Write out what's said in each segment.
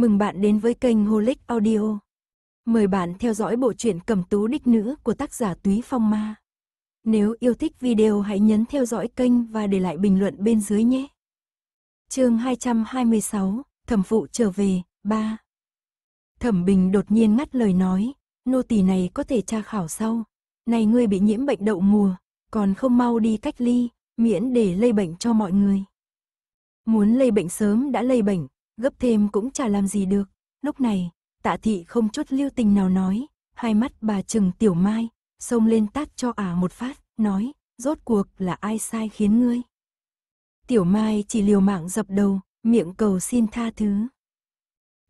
Mừng bạn đến với kênh Holic Audio. Mời bạn theo dõi bộ truyện Cẩm Tú Đích Nữ của tác giả Túy Phong Ma. Nếu yêu thích video hãy nhấn theo dõi kênh và để lại bình luận bên dưới nhé. Chương 226, Thẩm phụ trở về, 3. Thẩm Bình đột nhiên ngắt lời nói, nô tỳ này có thể tra khảo sau. Này ngươi bị nhiễm bệnh đậu mùa, còn không mau đi cách ly, miễn để lây bệnh cho mọi người. Muốn lây bệnh sớm đã lây bệnh, gấp thêm cũng chả làm gì được. Lúc này, tạ thị không chút lưu tình nào nói, hai mắt bà trừng tiểu mai, xông lên tát cho ả một phát, nói, rốt cuộc là ai sai khiến ngươi. Tiểu mai chỉ liều mạng dập đầu, miệng cầu xin tha thứ.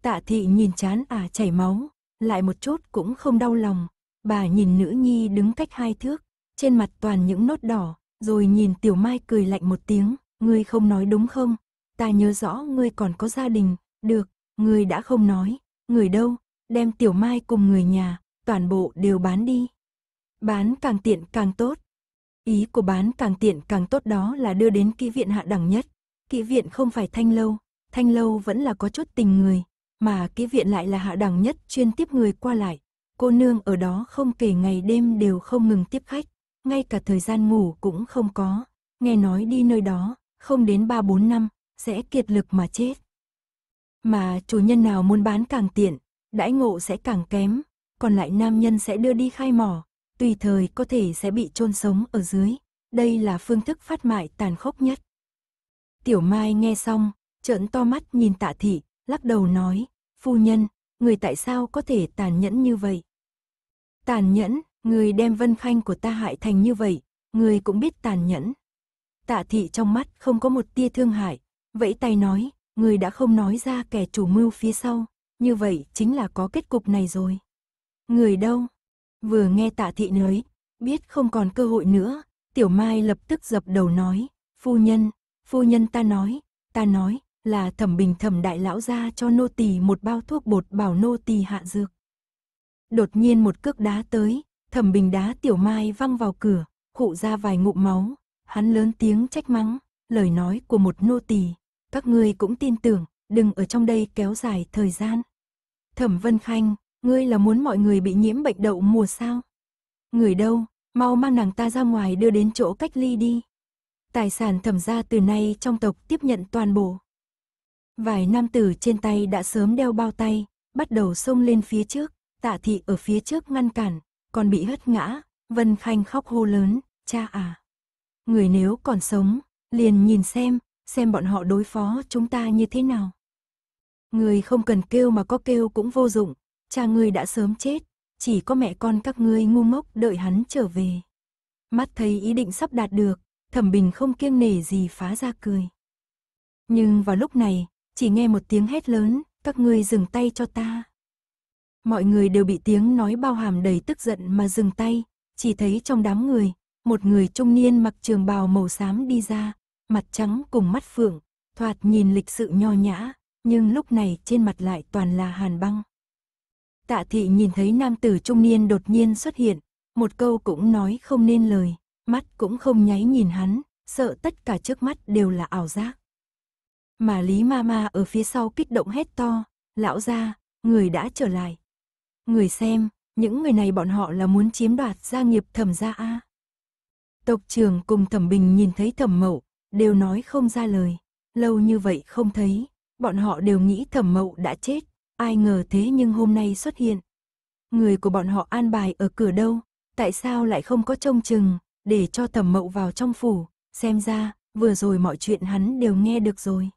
Tạ thị nhìn chán ả chảy máu, lại một chút cũng không đau lòng, bà nhìn nữ nhi đứng cách hai thước, trên mặt toàn những nốt đỏ, rồi nhìn tiểu mai cười lạnh một tiếng, ngươi không nói đúng không, ta nhớ rõ ngươi còn có gia đình, được, ngươi đã không nói, người đâu, đem tiểu mai cùng người nhà, toàn bộ đều bán đi. Bán càng tiện càng tốt. Ý của bán càng tiện càng tốt đó là đưa đến kỹ viện hạ đẳng nhất. Kỹ viện không phải thanh lâu, thanh lâu vẫn là có chút tình người, mà kỹ viện lại là hạ đẳng nhất chuyên tiếp người qua lại. Cô nương ở đó không kể ngày đêm đều không ngừng tiếp khách, ngay cả thời gian ngủ cũng không có. Nghe nói đi nơi đó, không đến 3-4 năm, sẽ kiệt lực mà chết. Mà chủ nhân nào muốn bán càng tiện, đãi ngộ sẽ càng kém, còn lại nam nhân sẽ đưa đi khai mỏ, tùy thời có thể sẽ bị chôn sống ở dưới. Đây là phương thức phát mại tàn khốc nhất. Tiểu Mai nghe xong, trợn to mắt nhìn tạ thị, lắc đầu nói, phu nhân, người tại sao có thể tàn nhẫn như vậy? Tàn nhẫn, người đem vân khanh của ta hại thành như vậy, người cũng biết tàn nhẫn. Tạ thị trong mắt không có một tia thương hại, Vẫy tay nói, người đã không nói ra kẻ chủ mưu phía sau, như vậy chính là có kết cục này rồi. Người đâu? Vừa nghe tạ thị nói, biết không còn cơ hội nữa, tiểu mai lập tức dập đầu nói, phu nhân, phu nhân ta nói, ta nói, là thẩm bình thẩm đại lão ra cho nô tỳ một bao thuốc bột bảo nô tỳ hạ dược. Đột nhiên một cước đá tới, thẩm bình đá tiểu mai văng vào cửa, khụ ra vài ngụm máu, hắn lớn tiếng trách mắng, lời nói của một nô tỳ các ngươi cũng tin tưởng, đừng ở trong đây kéo dài thời gian. Thẩm Vân Khanh, ngươi là muốn mọi người bị nhiễm bệnh đậu mùa sao? Người đâu, mau mang nàng ta ra ngoài đưa đến chỗ cách ly đi. Tài sản thẩm ra từ nay trong tộc tiếp nhận toàn bộ. Vài nam tử trên tay đã sớm đeo bao tay, bắt đầu xông lên phía trước, tạ thị ở phía trước ngăn cản, còn bị hất ngã, Vân Khanh khóc hô lớn, cha à. Người nếu còn sống, liền nhìn xem, xem bọn họ đối phó chúng ta như thế nào. Người không cần kêu mà có kêu cũng vô dụng, cha ngươi đã sớm chết, chỉ có mẹ con các ngươi ngu ngốc đợi hắn trở về. Mắt thấy ý định sắp đạt được, thẩm bình không kiêng nể gì phá ra cười. Nhưng vào lúc này, chỉ nghe một tiếng hét lớn, các ngươi dừng tay cho ta. Mọi người đều bị tiếng nói bao hàm đầy tức giận mà dừng tay, chỉ thấy trong đám người, một người trung niên mặc trường bào màu xám đi ra, mặt trắng cùng mắt phượng, thoạt nhìn lịch sự nho nhã, nhưng lúc này trên mặt lại toàn là hàn băng. Tạ thị nhìn thấy nam tử trung niên đột nhiên xuất hiện, một câu cũng nói không nên lời, mắt cũng không nháy nhìn hắn, sợ tất cả trước mắt đều là ảo giác. Mà Lý Ma Ma ở phía sau kích động hét to, lão gia, người đã trở lại. Người xem, những người này bọn họ là muốn chiếm đoạt gia nghiệp thẩm gia A. Tộc Trường cùng thẩm bình nhìn thấy thẩm mậu, đều nói không ra lời. Lâu như vậy không thấy, bọn họ đều nghĩ thẩm mậu đã chết, ai ngờ thế nhưng hôm nay xuất hiện. Người của bọn họ an bài ở cửa đâu, tại sao lại không có trông chừng, để cho thẩm mậu vào trong phủ, xem ra, vừa rồi mọi chuyện hắn đều nghe được rồi.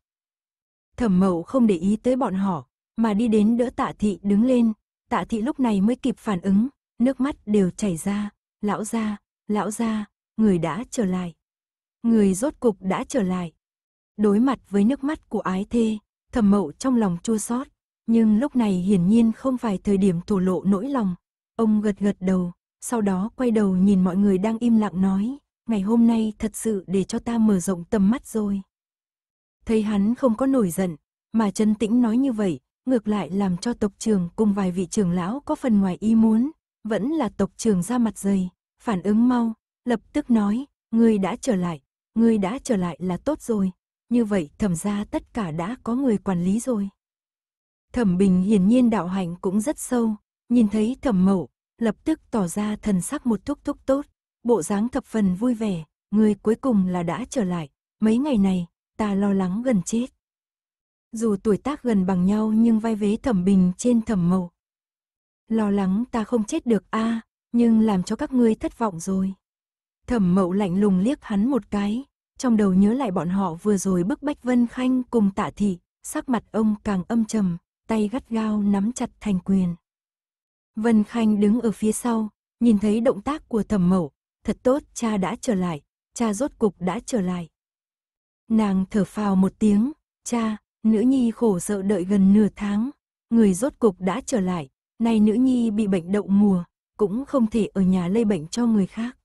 Thẩm mậu không để ý tới bọn họ, mà đi đến đỡ tạ thị đứng lên, tạ thị lúc này mới kịp phản ứng, nước mắt đều chảy ra, lão ra, lão ra, người đã trở lại người rốt cục đã trở lại. Đối mặt với nước mắt của ái thê, thầm mậu trong lòng chua xót nhưng lúc này hiển nhiên không phải thời điểm thổ lộ nỗi lòng. Ông gật gật đầu, sau đó quay đầu nhìn mọi người đang im lặng nói, ngày hôm nay thật sự để cho ta mở rộng tầm mắt rồi. Thấy hắn không có nổi giận, mà chân tĩnh nói như vậy, ngược lại làm cho tộc trưởng cùng vài vị trưởng lão có phần ngoài ý muốn, vẫn là tộc trưởng ra mặt dày, phản ứng mau, lập tức nói, người đã trở lại, ngươi đã trở lại là tốt rồi. Như vậy thẩm ra tất cả đã có người quản lý rồi. Thẩm Bình hiển nhiên đạo hạnh cũng rất sâu, nhìn thấy thẩm mậu, lập tức tỏ ra thần sắc một thúc thúc tốt, bộ dáng thập phần vui vẻ, người cuối cùng là đã trở lại, mấy ngày này, ta lo lắng gần chết. Dù tuổi tác gần bằng nhau nhưng vai vế thẩm bình trên thẩm mậu. Lo lắng ta không chết được a à, nhưng làm cho các ngươi thất vọng rồi. Thẩm mậu lạnh lùng liếc hắn một cái, trong đầu nhớ lại bọn họ vừa rồi bức bách Vân Khanh cùng tạ thị, sắc mặt ông càng âm trầm, tay gắt gao nắm chặt thành quyền. Vân Khanh đứng ở phía sau, nhìn thấy động tác của thẩm mậu, thật tốt cha đã trở lại, cha rốt cục đã trở lại. Nàng thở phào một tiếng, cha, nữ nhi khổ sợ đợi gần nửa tháng, người rốt cục đã trở lại, nay nữ nhi bị bệnh đậu mùa, cũng không thể ở nhà lây bệnh cho người khác.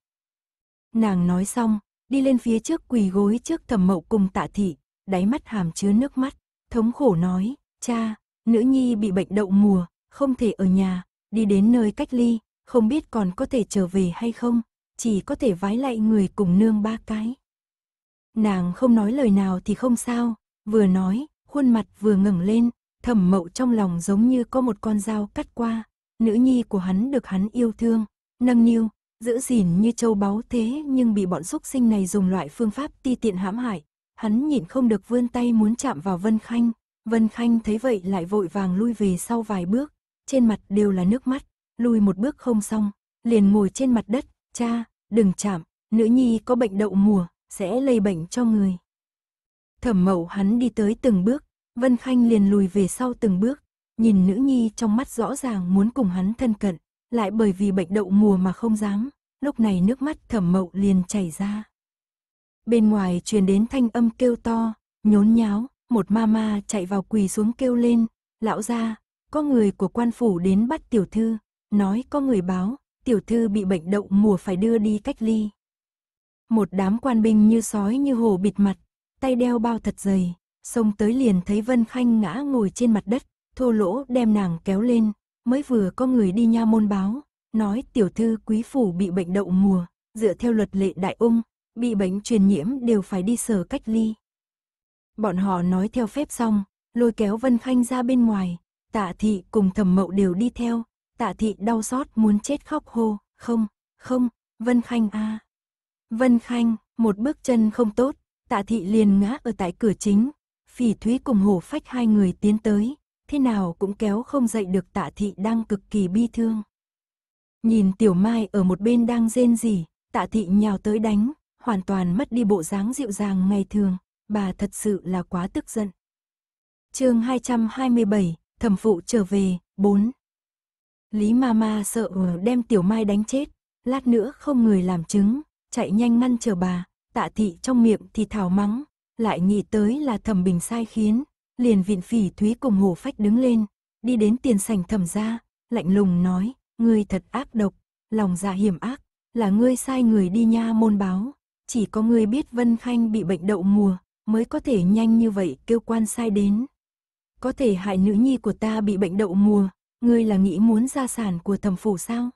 Nàng nói xong, đi lên phía trước quỳ gối trước thẩm mậu cùng tạ thị, đáy mắt hàm chứa nước mắt, thống khổ nói, cha, nữ nhi bị bệnh đậu mùa, không thể ở nhà, đi đến nơi cách ly, không biết còn có thể trở về hay không, chỉ có thể vái lại người cùng nương ba cái. Nàng không nói lời nào thì không sao, vừa nói, khuôn mặt vừa ngẩng lên, thẩm mậu trong lòng giống như có một con dao cắt qua, nữ nhi của hắn được hắn yêu thương, nâng niu, giữ gìn như châu báu thế nhưng bị bọn xúc sinh này dùng loại phương pháp ti tiện hãm hại. Hắn nhịn không được vươn tay muốn chạm vào Vân Khanh, Vân Khanh thấy vậy lại vội vàng lui về sau vài bước, trên mặt đều là nước mắt, lui một bước không xong, liền ngồi trên mặt đất, cha, đừng chạm, nữ nhi có bệnh đậu mùa, sẽ lây bệnh cho người. Thẩm mậu hắn đi tới từng bước, Vân Khanh liền lùi về sau từng bước, nhìn nữ nhi trong mắt rõ ràng muốn cùng hắn thân cận, lại bởi vì bệnh đậu mùa mà không dám, lúc này nước mắt thẩm mậu liền chảy ra. Bên ngoài truyền đến thanh âm kêu to, nhốn nháo, một ma ma chạy vào quỳ xuống kêu lên, lão ra, có người của quan phủ đến bắt tiểu thư, nói có người báo, tiểu thư bị bệnh đậu mùa phải đưa đi cách ly. Một đám quan binh như sói như hổ bịt mặt, tay đeo bao thật dày, xông tới liền thấy Vân Khanh ngã ngồi trên mặt đất, thô lỗ đem nàng kéo lên, mới vừa có người đi nha môn báo, nói tiểu thư quý phủ bị bệnh đậu mùa, dựa theo luật lệ đại ung, bị bệnh truyền nhiễm đều phải đi sở cách ly. Bọn họ nói theo phép xong, lôi kéo Vân Khanh ra bên ngoài, tạ thị cùng thẩm mậu đều đi theo, tạ thị đau xót muốn chết khóc hô, không, không, Vân Khanh a Vân Khanh, một bước chân không tốt, tạ thị liền ngã ở tại cửa chính, phỉ thúy cùng hổ phách hai người tiến tới, thế nào cũng kéo không dậy được tạ thị đang cực kỳ bi thương. Nhìn tiểu mai ở một bên đang rên rỉ, tạ thị nhào tới đánh, hoàn toàn mất đi bộ dáng dịu dàng ngày thường, bà thật sự là quá tức giận. chương 227, thẩm phụ trở về, 4. Lý Mama sợ đem tiểu mai đánh chết, lát nữa không người làm chứng, chạy nhanh ngăn chờ bà, tạ thị trong miệng thì thảo mắng, lại nghĩ tới là thẩm bình sai khiến, liền vịn phỉ thúy cùng hồ phách đứng lên, đi đến tiền sảnh thẩm ra, lạnh lùng nói, ngươi thật ác độc, lòng dạ hiểm ác, là ngươi sai người đi nha môn báo, chỉ có ngươi biết Vân Khanh bị bệnh đậu mùa, mới có thể nhanh như vậy kêu quan sai đến. Có thể hại nữ nhi của ta bị bệnh đậu mùa, ngươi là nghĩ muốn gia sản của thẩm phủ sao?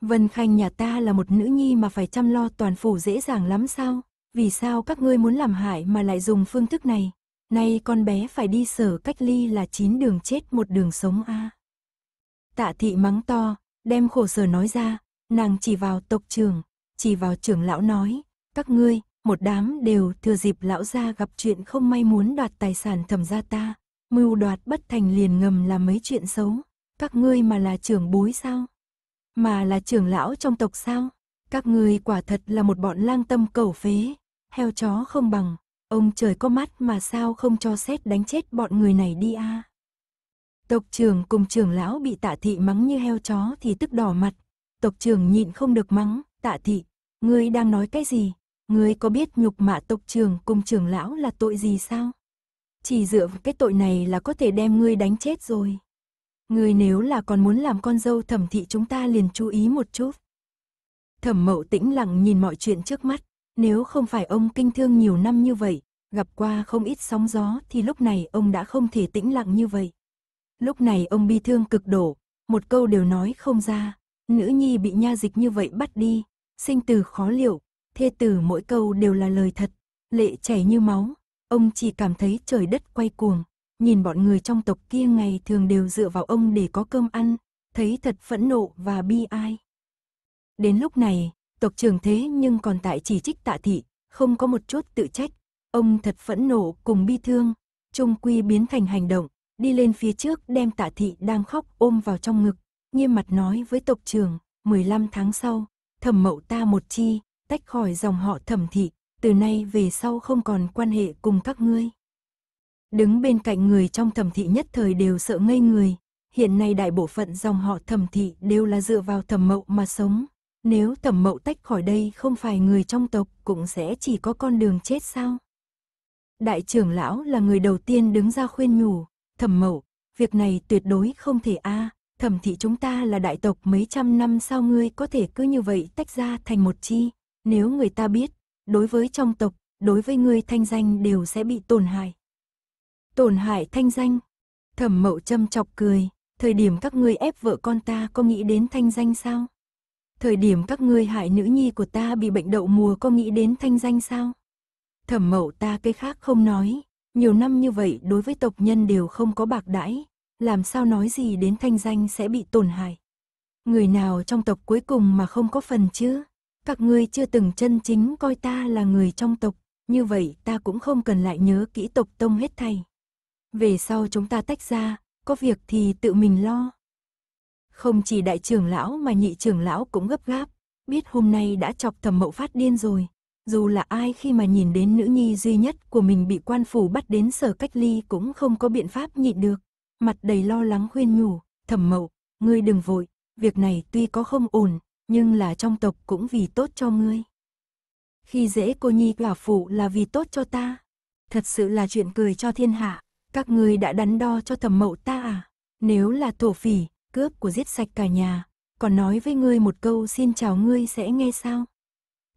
Vân Khanh nhà ta là một nữ nhi mà phải chăm lo toàn phủ dễ dàng lắm sao? Vì sao các ngươi muốn làm hại mà lại dùng phương thức này? Nay con bé phải đi sở cách ly là chín đường chết một đường sống a. À. Tạ thị mắng to, đem khổ sở nói ra, nàng chỉ vào tộc trưởng, chỉ vào trưởng lão nói, các ngươi, một đám đều thừa dịp lão gia gặp chuyện không may muốn đoạt tài sản thẩm gia ta, mưu đoạt bất thành liền ngầm là mấy chuyện xấu, các ngươi mà là trưởng bối sao? Mà là trưởng lão trong tộc sao? Các ngươi quả thật là một bọn lang tâm cẩu phế, heo chó không bằng, Ông trời có mắt mà sao không cho xét đánh chết bọn người này đi a? À? Tộc trưởng cùng trưởng lão bị tạ thị mắng như heo chó thì tức đỏ mặt. Tộc trưởng nhịn không được mắng, tạ thị, ngươi đang nói cái gì? Ngươi có biết nhục mạ tộc trưởng cùng trưởng lão là tội gì sao? Chỉ dựa vào cái tội này là có thể đem ngươi đánh chết rồi. Ngươi nếu là còn muốn làm con dâu thẩm thị chúng ta liền chú ý một chút. Thẩm mậu tĩnh lặng nhìn mọi chuyện trước mắt, nếu không phải ông kinh thương nhiều năm như vậy, gặp qua không ít sóng gió thì lúc này ông đã không thể tĩnh lặng như vậy. Lúc này ông bi thương cực độ, một câu đều nói không ra, nữ nhi bị nha dịch như vậy bắt đi, sinh từ khó liệu, thê tử mỗi câu đều là lời thật, lệ chảy như máu, ông chỉ cảm thấy trời đất quay cuồng, nhìn bọn người trong tộc kia ngày thường đều dựa vào ông để có cơm ăn, thấy thật phẫn nộ và bi ai. Đến lúc này, Tộc trưởng thế nhưng còn tại chỉ trích tạ thị, không có một chút tự trách. Ông thật phẫn nộ cùng bi thương, trung quy biến thành hành động, đi lên phía trước đem tạ thị đang khóc ôm vào trong ngực, nghiêm mặt nói với tộc trưởng, 15 tháng sau, thẩm mậu ta một chi, tách khỏi dòng họ thẩm thị, từ nay về sau không còn quan hệ cùng các ngươi. Đứng bên cạnh người trong thẩm thị nhất thời đều sợ ngây người, hiện nay đại bộ phận dòng họ thẩm thị đều là dựa vào thẩm mậu mà sống, nếu thẩm mậu tách khỏi đây không phải người trong tộc cũng sẽ chỉ có con đường chết sao? Đại trưởng lão là người đầu tiên đứng ra khuyên nhủ, thẩm mậu, việc này tuyệt đối không thể a à, thẩm thị chúng ta là đại tộc mấy trăm năm sau ngươi có thể cứ như vậy tách ra thành một chi, nếu người ta biết, đối với trong tộc, đối với ngươi thanh danh đều sẽ bị tổn hại. Tổn hại thanh danh? Thẩm mậu châm chọc cười, thời điểm các ngươi ép vợ con ta có nghĩ đến thanh danh sao? thời điểm các ngươi hại nữ nhi của ta bị bệnh đậu mùa có nghĩ đến thanh danh sao? Thẩm mậu ta cái khác không nói, nhiều năm như vậy đối với tộc nhân đều không có bạc đãi, làm sao nói gì đến thanh danh sẽ bị tổn hại. Người nào trong tộc cuối cùng mà không có phần chứ? Các ngươi chưa từng chân chính coi ta là người trong tộc, như vậy ta cũng không cần lại nhớ kỹ tộc tông hết thầy. Về sau chúng ta tách ra, có việc thì tự mình lo. Không chỉ đại trưởng lão mà nhị trưởng lão cũng gấp gáp, biết hôm nay đã chọc thầm mậu phát điên rồi. Dù là ai khi mà nhìn đến nữ nhi duy nhất của mình bị quan phủ bắt đến sở cách ly cũng không có biện pháp nhịn được. Mặt đầy lo lắng khuyên nhủ, thầm mậu, ngươi đừng vội, việc này tuy có không ổn, nhưng là trong tộc cũng vì tốt cho ngươi. Khi dễ cô nhi quả phụ là vì tốt cho ta, thật sự là chuyện cười cho thiên hạ, các ngươi đã đắn đo cho thầm mậu ta à, nếu là thổ phỉ, cướp của giết sạch cả nhà, còn nói với ngươi một câu xin chào ngươi sẽ nghe sao.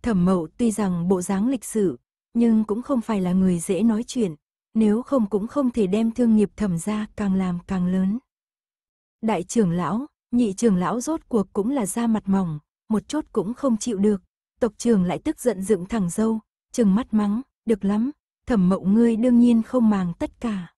Thẩm mậu tuy rằng bộ dáng lịch sử, nhưng cũng không phải là người dễ nói chuyện, nếu không cũng không thể đem thương nghiệp thẩm ra càng làm càng lớn. Đại trưởng lão, nhị trưởng lão rốt cuộc cũng là da mặt mỏng, một chút cũng không chịu được, tộc trưởng lại tức giận dựng thẳng dâu, trừng mắt mắng, được lắm, thẩm mậu ngươi đương nhiên không màng tất cả.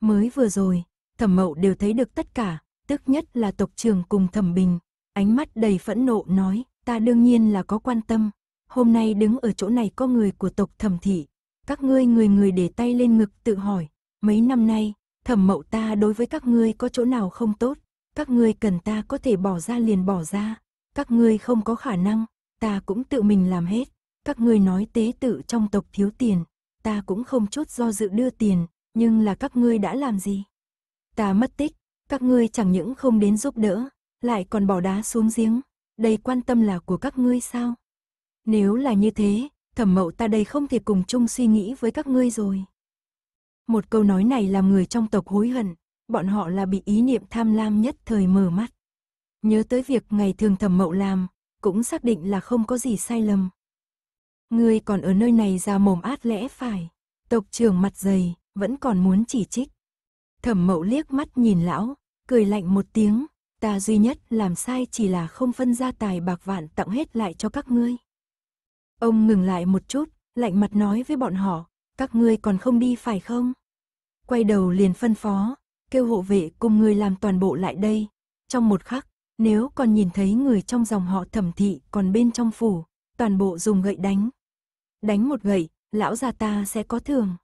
Mới vừa rồi, thẩm mậu đều thấy được tất cả, tức nhất là tộc trưởng cùng thẩm bình. Ánh mắt đầy phẫn nộ nói, ta đương nhiên là có quan tâm. Hôm nay đứng ở chỗ này có người của tộc thẩm thị. Các ngươi người người để tay lên ngực tự hỏi, mấy năm nay, thẩm mậu ta đối với các ngươi có chỗ nào không tốt. Các ngươi cần ta có thể bỏ ra liền bỏ ra. Các ngươi không có khả năng, ta cũng tự mình làm hết. Các ngươi nói tế tự trong tộc thiếu tiền, ta cũng không chút do dự đưa tiền, nhưng là các ngươi đã làm gì? Ta mất tích, các ngươi chẳng những không đến giúp đỡ, lại còn bỏ đá xuống giếng, đây quan tâm là của các ngươi sao? Nếu là như thế, thẩm mậu ta đây không thể cùng chung suy nghĩ với các ngươi rồi. Một câu nói này làm người trong tộc hối hận, bọn họ là bị ý niệm tham lam nhất thời mở mắt. Nhớ tới việc ngày thường thẩm mậu làm, cũng xác định là không có gì sai lầm. Ngươi còn ở nơi này ra mồm át lẽ phải, tộc trưởng mặt dày, vẫn còn muốn chỉ trích. Thẩm mậu liếc mắt nhìn lão, cười lạnh một tiếng, ta duy nhất làm sai chỉ là không phân ra tài bạc vạn tặng hết lại cho các ngươi. Ông ngừng lại một chút, lạnh mặt nói với bọn họ, các ngươi còn không đi phải không? Quay đầu liền phân phó, kêu hộ vệ cùng người làm toàn bộ lại đây. Trong một khắc, nếu còn nhìn thấy người trong dòng họ thẩm thị còn bên trong phủ, toàn bộ dùng gậy đánh. Đánh một gậy, lão già ta sẽ có thường.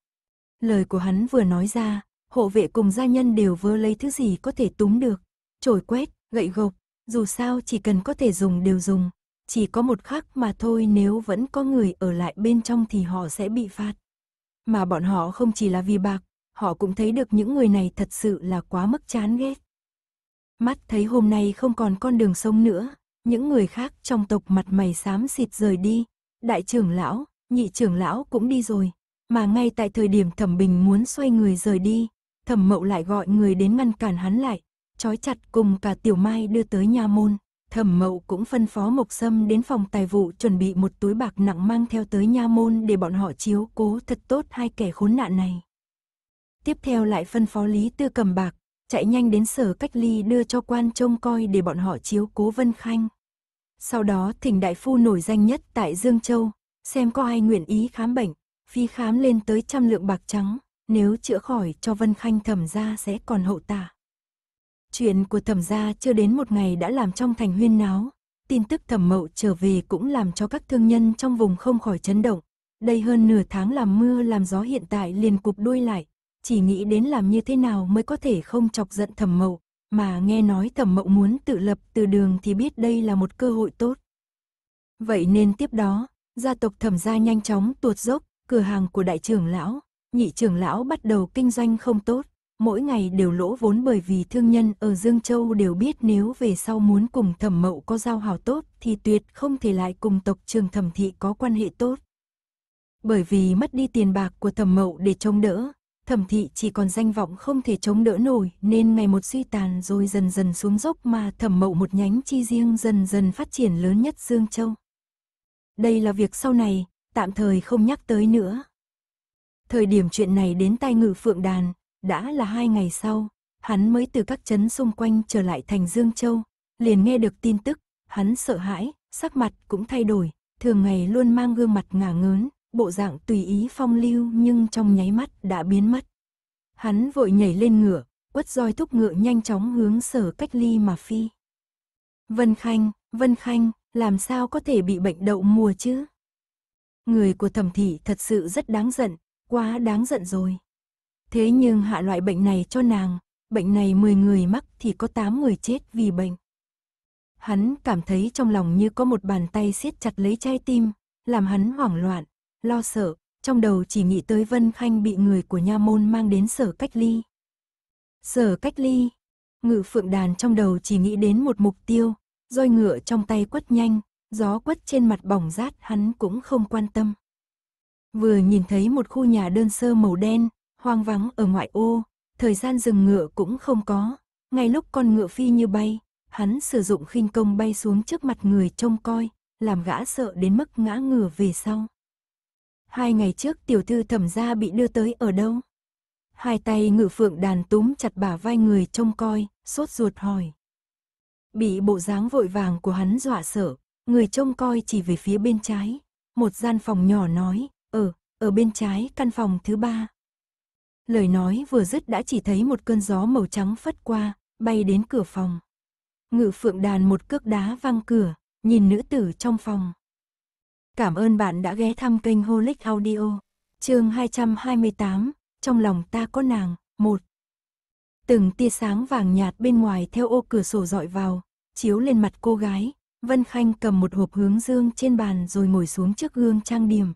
Lời của hắn vừa nói ra, hộ vệ cùng gia nhân đều vơ lấy thứ gì có thể túm được, trổi quét, gậy gộc, dù sao chỉ cần có thể dùng đều dùng, chỉ có một khắc mà thôi nếu vẫn có người ở lại bên trong thì họ sẽ bị phạt. Mà bọn họ không chỉ là vì bạc, họ cũng thấy được những người này thật sự là quá mức chán ghét. Mắt thấy hôm nay không còn con đường sông nữa, những người khác trong tộc mặt mày xám xịt rời đi, đại trưởng lão, nhị trưởng lão cũng đi rồi, mà ngay tại thời điểm thẩm bình muốn xoay người rời đi, thẩm mậu lại gọi người đến ngăn cản hắn lại, trói chặt cùng cả tiểu mai đưa tới nha môn. Thẩm mậu cũng phân phó Mộc Sâm đến phòng tài vụ chuẩn bị một túi bạc nặng mang theo tới nha môn để bọn họ chiếu cố thật tốt hai kẻ khốn nạn này. Tiếp theo lại phân phó Lý Tư cầm bạc, chạy nhanh đến sở cách ly đưa cho quan trông coi để bọn họ chiếu cố Vân Khanh. Sau đó thỉnh đại phu nổi danh nhất tại Dương Châu, xem có ai nguyện ý khám bệnh, phi khám lên tới trăm lượng bạc trắng. Nếu chữa khỏi cho Vân Khanh thẩm gia sẽ còn hậu tả. Chuyện của thẩm gia chưa đến một ngày đã làm trong thành huyên náo. Tin tức thẩm mậu trở về cũng làm cho các thương nhân trong vùng không khỏi chấn động. Đây hơn nửa tháng làm mưa làm gió hiện tại liền cục đuôi lại. Chỉ nghĩ đến làm như thế nào mới có thể không chọc giận thẩm mậu. Mà nghe nói thẩm mậu muốn tự lập từ đường thì biết đây là một cơ hội tốt. Vậy nên tiếp đó, gia tộc thẩm gia nhanh chóng tuột dốc, cửa hàng của đại trưởng lão, nhị trưởng lão bắt đầu kinh doanh không tốt, mỗi ngày đều lỗ vốn bởi vì thương nhân ở Dương Châu đều biết nếu về sau muốn cùng thẩm mậu có giao hảo tốt thì tuyệt không thể lại cùng tộc trường thẩm thị có quan hệ tốt. Bởi vì mất đi tiền bạc của thẩm mậu để chống đỡ, thẩm thị chỉ còn danh vọng không thể chống đỡ nổi nên ngày một suy tàn rồi dần dần xuống dốc mà thẩm mậu một nhánh chi riêng dần dần phát triển lớn nhất Dương Châu. Đây là việc sau này, tạm thời không nhắc tới nữa. Thời điểm chuyện này đến tay ngự phượng đàn, đã là hai ngày sau, hắn mới từ các trấn xung quanh trở lại thành Dương Châu, liền nghe được tin tức, hắn sợ hãi, sắc mặt cũng thay đổi, thường ngày luôn mang gương mặt ngả ngớn, bộ dạng tùy ý phong lưu nhưng trong nháy mắt đã biến mất. Hắn vội nhảy lên ngựa, quất roi thúc ngựa nhanh chóng hướng sở cách ly mà phi. Vân Khanh, Vân Khanh, làm sao có thể bị bệnh đậu mùa chứ? Người của thẩm thị thật sự rất đáng giận, Quá đáng giận rồi. Thế nhưng hạ loại bệnh này cho nàng, bệnh này 10 người mắc thì có 8 người chết vì bệnh. Hắn cảm thấy trong lòng như có một bàn tay siết chặt lấy chai tim, làm hắn hoảng loạn, lo sợ, trong đầu chỉ nghĩ tới Vân Khanh bị người của nha môn mang đến sở cách ly. Sở cách ly, ngự phượng đàn trong đầu chỉ nghĩ đến một mục tiêu, roi ngựa trong tay quất nhanh, gió quất trên mặt bỏng rát hắn cũng không quan tâm. Vừa nhìn thấy một khu nhà đơn sơ màu đen, hoang vắng ở ngoại ô, thời gian dừng ngựa cũng không có. Ngay lúc con ngựa phi như bay, hắn sử dụng khinh công bay xuống trước mặt người trông coi, làm gã sợ đến mức ngã ngửa về sau. Hai ngày trước tiểu thư thẩm gia bị đưa tới ở đâu? Hai tay ngự phượng đàn túm chặt bả vai người trông coi, sốt ruột hỏi. Bị bộ dáng vội vàng của hắn dọa sợ, người trông coi chỉ về phía bên trái, một gian phòng nhỏ nói, ở, ờ, ở bên trái căn phòng thứ ba. Lời nói vừa dứt đã chỉ thấy một cơn gió màu trắng phất qua, bay đến cửa phòng. Ngự phượng đàn một cước đá văng cửa, nhìn nữ tử trong phòng. Cảm ơn bạn đã ghé thăm kênh Holic Audio, chương 228, trong lòng ta có nàng, một Từng tia sáng vàng nhạt bên ngoài theo ô cửa sổ dọi vào, chiếu lên mặt cô gái, Vân Khanh cầm một hộp hướng dương trên bàn rồi ngồi xuống trước gương trang điểm,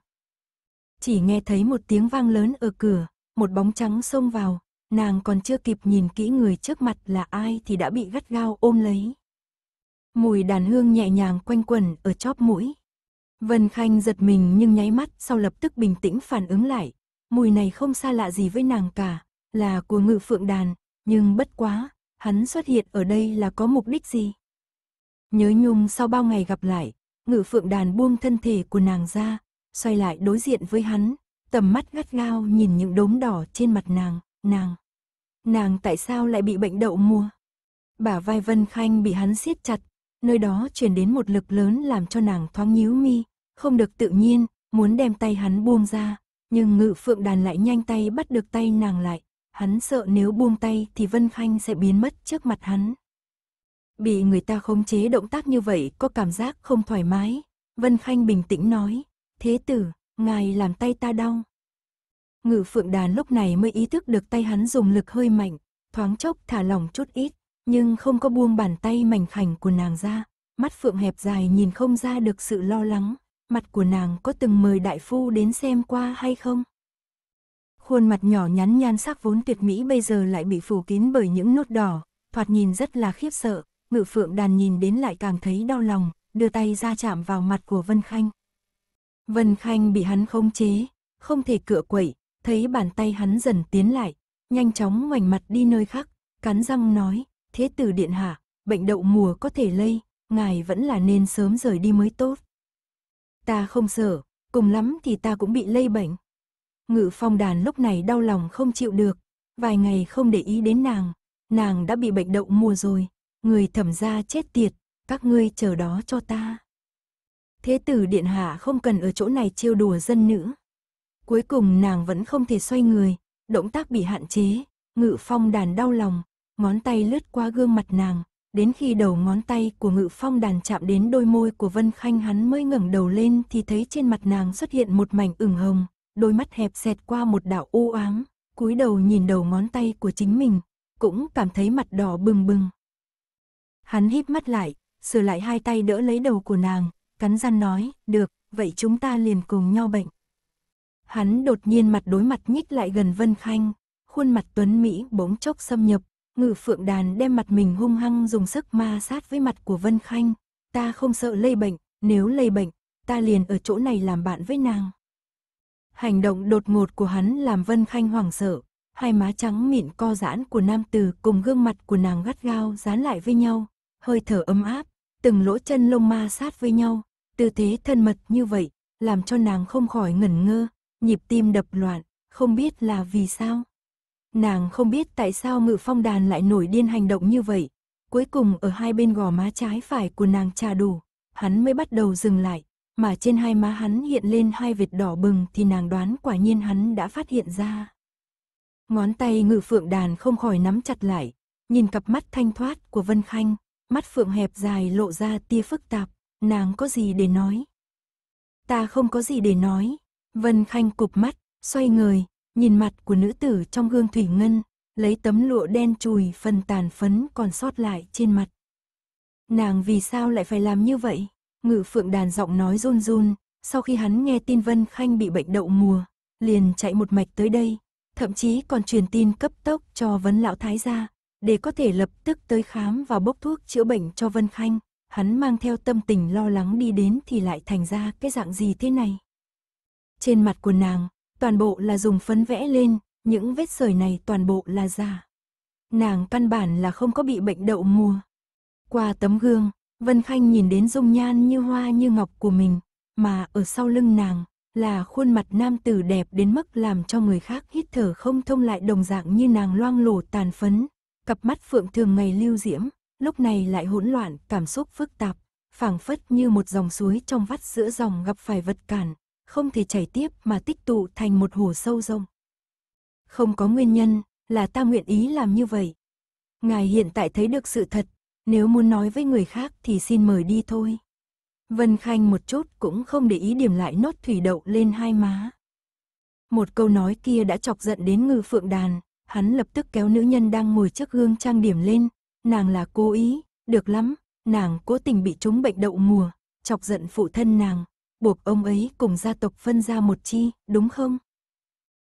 chỉ nghe thấy một tiếng vang lớn ở cửa, một bóng trắng xông vào, nàng còn chưa kịp nhìn kỹ người trước mặt là ai thì đã bị gắt gao ôm lấy. Mùi đàn hương nhẹ nhàng quanh quẩn ở chóp mũi. Vân Khanh giật mình nhưng nháy mắt sau lập tức bình tĩnh phản ứng lại. Mùi này không xa lạ gì với nàng cả, là của ngự phượng đàn, nhưng bất quá, hắn xuất hiện ở đây là có mục đích gì? Nhớ nhung sau bao ngày gặp lại, ngự phượng đàn buông thân thể của nàng ra, xoay lại đối diện với hắn, tầm mắt gắt gao nhìn những đốm đỏ trên mặt nàng, nàng. Nàng tại sao lại bị bệnh đậu mùa? Bả vai Vân Khanh bị hắn siết chặt, nơi đó truyền đến một lực lớn làm cho nàng thoáng nhíu mi, không được tự nhiên, muốn đem tay hắn buông ra, nhưng ngự phượng đàn lại nhanh tay bắt được tay nàng lại, hắn sợ nếu buông tay thì Vân Khanh sẽ biến mất trước mặt hắn. Bị người ta khống chế động tác như vậy có cảm giác không thoải mái, Vân Khanh bình tĩnh nói, Thế tử, ngài làm tay ta đau. Ngự phượng đàn lúc này mới ý thức được tay hắn dùng lực hơi mạnh, thoáng chốc thả lỏng chút ít, nhưng không có buông bàn tay mảnh khảnh của nàng ra. Mắt phượng hẹp dài nhìn không ra được sự lo lắng, mặt của nàng có từng mời đại phu đến xem qua hay không? Khuôn mặt nhỏ nhắn nhan sắc vốn tuyệt mỹ bây giờ lại bị phủ kín bởi những nốt đỏ, thoạt nhìn rất là khiếp sợ, ngự phượng đàn nhìn đến lại càng thấy đau lòng, đưa tay ra chạm vào mặt của Vân Khanh. Vân Khanh bị hắn khống chế, không thể cựa quậy, thấy bàn tay hắn dần tiến lại, nhanh chóng ngoảnh mặt đi nơi khác, cắn răng nói, thế tử điện hạ, bệnh đậu mùa có thể lây, ngài vẫn là nên sớm rời đi mới tốt. Ta không sợ, cùng lắm thì ta cũng bị lây bệnh. Ngự phong đàn lúc này đau lòng không chịu được, vài ngày không để ý đến nàng, nàng đã bị bệnh đậu mùa rồi, người thẩm ra chết tiệt, các ngươi chờ đó cho ta thế tử điện hạ không cần ở chỗ này trêu đùa dân nữ. Cuối cùng nàng vẫn không thể xoay người, động tác bị hạn chế, ngự phong đàn đau lòng, ngón tay lướt qua gương mặt nàng, đến khi đầu ngón tay của ngự phong đàn chạm đến đôi môi của Vân Khanh hắn mới ngẩng đầu lên thì thấy trên mặt nàng xuất hiện một mảnh ửng hồng, đôi mắt hẹp xẹt qua một đảo u ám, cúi đầu nhìn đầu ngón tay của chính mình, cũng cảm thấy mặt đỏ bừng bừng. Hắn híp mắt lại, sửa lại hai tay đỡ lấy đầu của nàng, cắn răng nói, được, vậy chúng ta liền cùng nhau bệnh. Hắn đột nhiên mặt đối mặt nhích lại gần Vân Khanh, khuôn mặt tuấn Mỹ bỗng chốc xâm nhập, ngự phượng đàn đem mặt mình hung hăng dùng sức ma sát với mặt của Vân Khanh. Ta không sợ lây bệnh, nếu lây bệnh, ta liền ở chỗ này làm bạn với nàng. Hành động đột ngột của hắn làm Vân Khanh hoảng sợ, hai má trắng mịn co giãn của nam tử cùng gương mặt của nàng gắt gao dán lại với nhau, hơi thở ấm áp, từng lỗ chân lông ma sát với nhau, tư thế thân mật như vậy, làm cho nàng không khỏi ngẩn ngơ, nhịp tim đập loạn, không biết là vì sao. Nàng không biết tại sao ngự phong đàn lại nổi điên hành động như vậy, cuối cùng ở hai bên gò má trái phải của nàng trà đủ, hắn mới bắt đầu dừng lại, mà trên hai má hắn hiện lên hai vệt đỏ bừng thì nàng đoán quả nhiên hắn đã phát hiện ra. Ngón tay ngự phượng đàn không khỏi nắm chặt lại, nhìn cặp mắt thanh thoát của Vân Khanh, mắt phượng hẹp dài lộ ra tia phức tạp, nàng có gì để nói? Ta không có gì để nói. Vân Khanh cụp mắt, xoay người, nhìn mặt của nữ tử trong gương thủy ngân, lấy tấm lụa đen chùi phần tàn phấn còn sót lại trên mặt. Nàng vì sao lại phải làm như vậy? Ngự phượng đàn giọng nói run run, sau khi hắn nghe tin Vân Khanh bị bệnh đậu mùa, liền chạy một mạch tới đây, thậm chí còn truyền tin cấp tốc cho vấn lão thái gia, để có thể lập tức tới khám và bốc thuốc chữa bệnh cho Vân Khanh, hắn mang theo tâm tình lo lắng đi đến thì lại thành ra cái dạng gì thế này. Trên mặt của nàng, toàn bộ là dùng phấn vẽ lên, những vết sởi này toàn bộ là giả. Nàng căn bản là không có bị bệnh đậu mùa. Qua tấm gương, Vân Khanh nhìn đến dung nhan như hoa như ngọc của mình, mà ở sau lưng nàng là khuôn mặt nam tử đẹp đến mức làm cho người khác hít thở không thông lại đồng dạng như nàng loang lổ tàn phấn, Cặp mắt Phượng thường ngày lưu diễm, lúc này lại hỗn loạn, cảm xúc phức tạp, phảng phất như một dòng suối trong vắt giữa dòng gặp phải vật cản, không thể chảy tiếp mà tích tụ thành một hồ sâu rông. Không có nguyên nhân, là ta nguyện ý làm như vậy. Ngài hiện tại thấy được sự thật, nếu muốn nói với người khác thì xin mời đi thôi. Vân Khanh một chút cũng không để ý điểm lại nốt thủy đậu lên hai má. Một câu nói kia đã chọc giận đến ngư phượng đàn, hắn lập tức kéo nữ nhân đang ngồi trước gương trang điểm lên, nàng là cố ý, được lắm, nàng cố tình bị trúng bệnh đậu mùa, chọc giận phụ thân nàng, buộc ông ấy cùng gia tộc phân ra một chi, đúng không?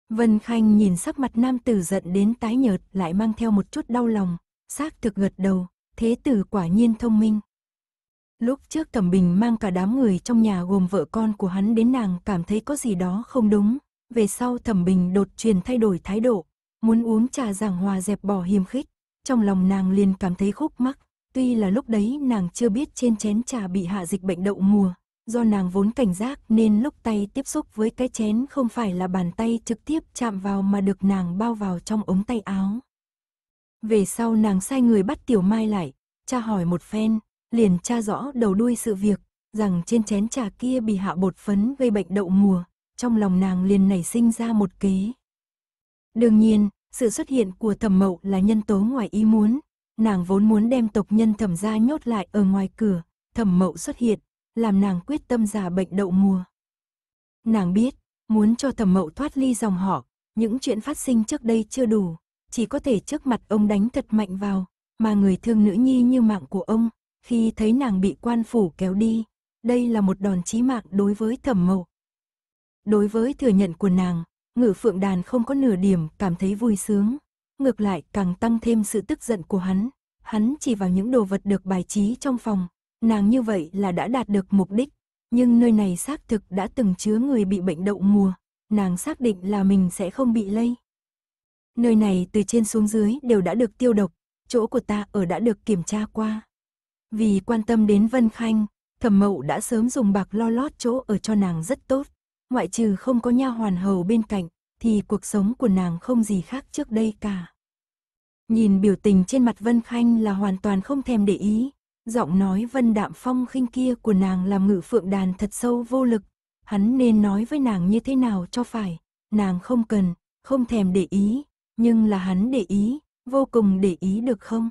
Vân Khanh nhìn sắc mặt nam tử giận đến tái nhợt lại mang theo một chút đau lòng, xác thực gật đầu, thế tử quả nhiên thông minh. Lúc trước Thẩm Bình mang cả đám người trong nhà gồm vợ con của hắn đến nàng cảm thấy có gì đó không đúng, về sau Thẩm Bình đột truyền thay đổi thái độ, Muốn uống trà giảng hòa dẹp bỏ hiềm khích, trong lòng nàng liền cảm thấy khúc mắc, tuy là lúc đấy nàng chưa biết trên chén trà bị hạ dịch bệnh đậu mùa, do nàng vốn cảnh giác nên lúc tay tiếp xúc với cái chén không phải là bàn tay trực tiếp chạm vào mà được nàng bao vào trong ống tay áo. Về sau nàng sai người bắt Tiểu Mai lại, tra hỏi một phen, liền tra rõ đầu đuôi sự việc, rằng trên chén trà kia bị hạ bột phấn gây bệnh đậu mùa, trong lòng nàng liền nảy sinh ra một kế, Đương nhiên, sự xuất hiện của thẩm mậu là nhân tố ngoài ý muốn. Nàng vốn muốn đem tộc nhân thẩm ra nhốt lại ở ngoài cửa, thẩm mậu xuất hiện, làm nàng quyết tâm giả bệnh đậu mùa. Nàng biết, muốn cho thẩm mậu thoát ly dòng họ, những chuyện phát sinh trước đây chưa đủ, chỉ có thể trước mặt ông đánh thật mạnh vào, mà người thương nữ nhi như mạng của ông, khi thấy nàng bị quan phủ kéo đi, đây là một đòn chí mạng đối với thẩm mậu. Đối với thừa nhận của nàng, ngự phượng đàn không có nửa điểm cảm thấy vui sướng. Ngược lại càng tăng thêm sự tức giận của hắn. Hắn chỉ vào những đồ vật được bài trí trong phòng. Nàng như vậy là đã đạt được mục đích. Nhưng nơi này xác thực đã từng chứa người bị bệnh đậu mùa. Nàng xác định là mình sẽ không bị lây. Nơi này từ trên xuống dưới đều đã được tiêu độc. Chỗ của ta ở đã được kiểm tra qua. Vì quan tâm đến Vân Khanh, thẩm mậu đã sớm dùng bạc lo lót chỗ ở cho nàng rất tốt ngoại trừ không có nha hoàn hầu bên cạnh, thì cuộc sống của nàng không gì khác trước đây cả. Nhìn biểu tình trên mặt Vân Khanh là hoàn toàn không thèm để ý, giọng nói Vân Đạm Phong khinh kia của nàng làm ngự phượng đàn thật sâu vô lực, hắn nên nói với nàng như thế nào cho phải, nàng không cần, không thèm để ý, nhưng là hắn để ý, vô cùng để ý được không?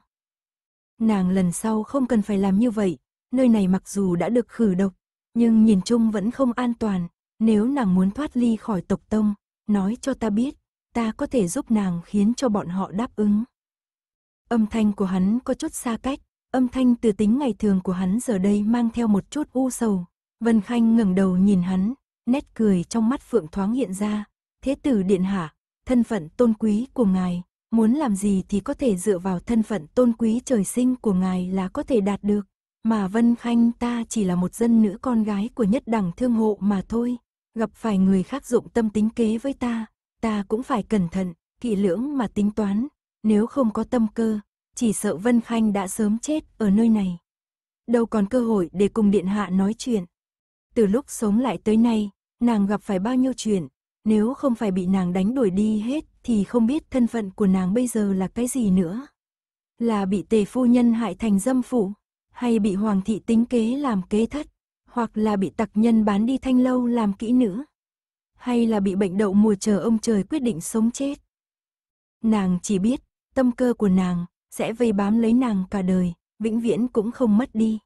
Nàng lần sau không cần phải làm như vậy, nơi này mặc dù đã được khử độc, nhưng nhìn chung vẫn không an toàn, nếu nàng muốn thoát ly khỏi tộc tông, nói cho ta biết, ta có thể giúp nàng khiến cho bọn họ đáp ứng. Âm thanh của hắn có chút xa cách, âm thanh từ tính ngày thường của hắn giờ đây mang theo một chút u sầu. Vân Khanh ngẩng đầu nhìn hắn, nét cười trong mắt phượng thoáng hiện ra. Thế tử điện hạ, thân phận tôn quý của ngài, muốn làm gì thì có thể dựa vào thân phận tôn quý trời sinh của ngài là có thể đạt được. Mà Vân Khanh ta chỉ là một dân nữ con gái của nhất đẳng thương hộ mà thôi gặp phải người khác dụng tâm tính kế với ta, ta cũng phải cẩn thận, kỹ lưỡng mà tính toán, nếu không có tâm cơ, chỉ sợ Vân Khanh đã sớm chết ở nơi này. Đâu còn cơ hội để cùng Điện Hạ nói chuyện. Từ lúc sống lại tới nay, nàng gặp phải bao nhiêu chuyện, nếu không phải bị nàng đánh đuổi đi hết thì không biết thân phận của nàng bây giờ là cái gì nữa. Là bị tề phu nhân hại thành dâm phụ, hay bị hoàng thị tính kế làm kế thất hoặc là bị tặc nhân bán đi thanh lâu làm kỹ nữ, hay là bị bệnh đậu mùa chờ ông trời quyết định sống chết. Nàng chỉ biết, tâm cơ của nàng sẽ vây bám lấy nàng cả đời, vĩnh viễn cũng không mất đi.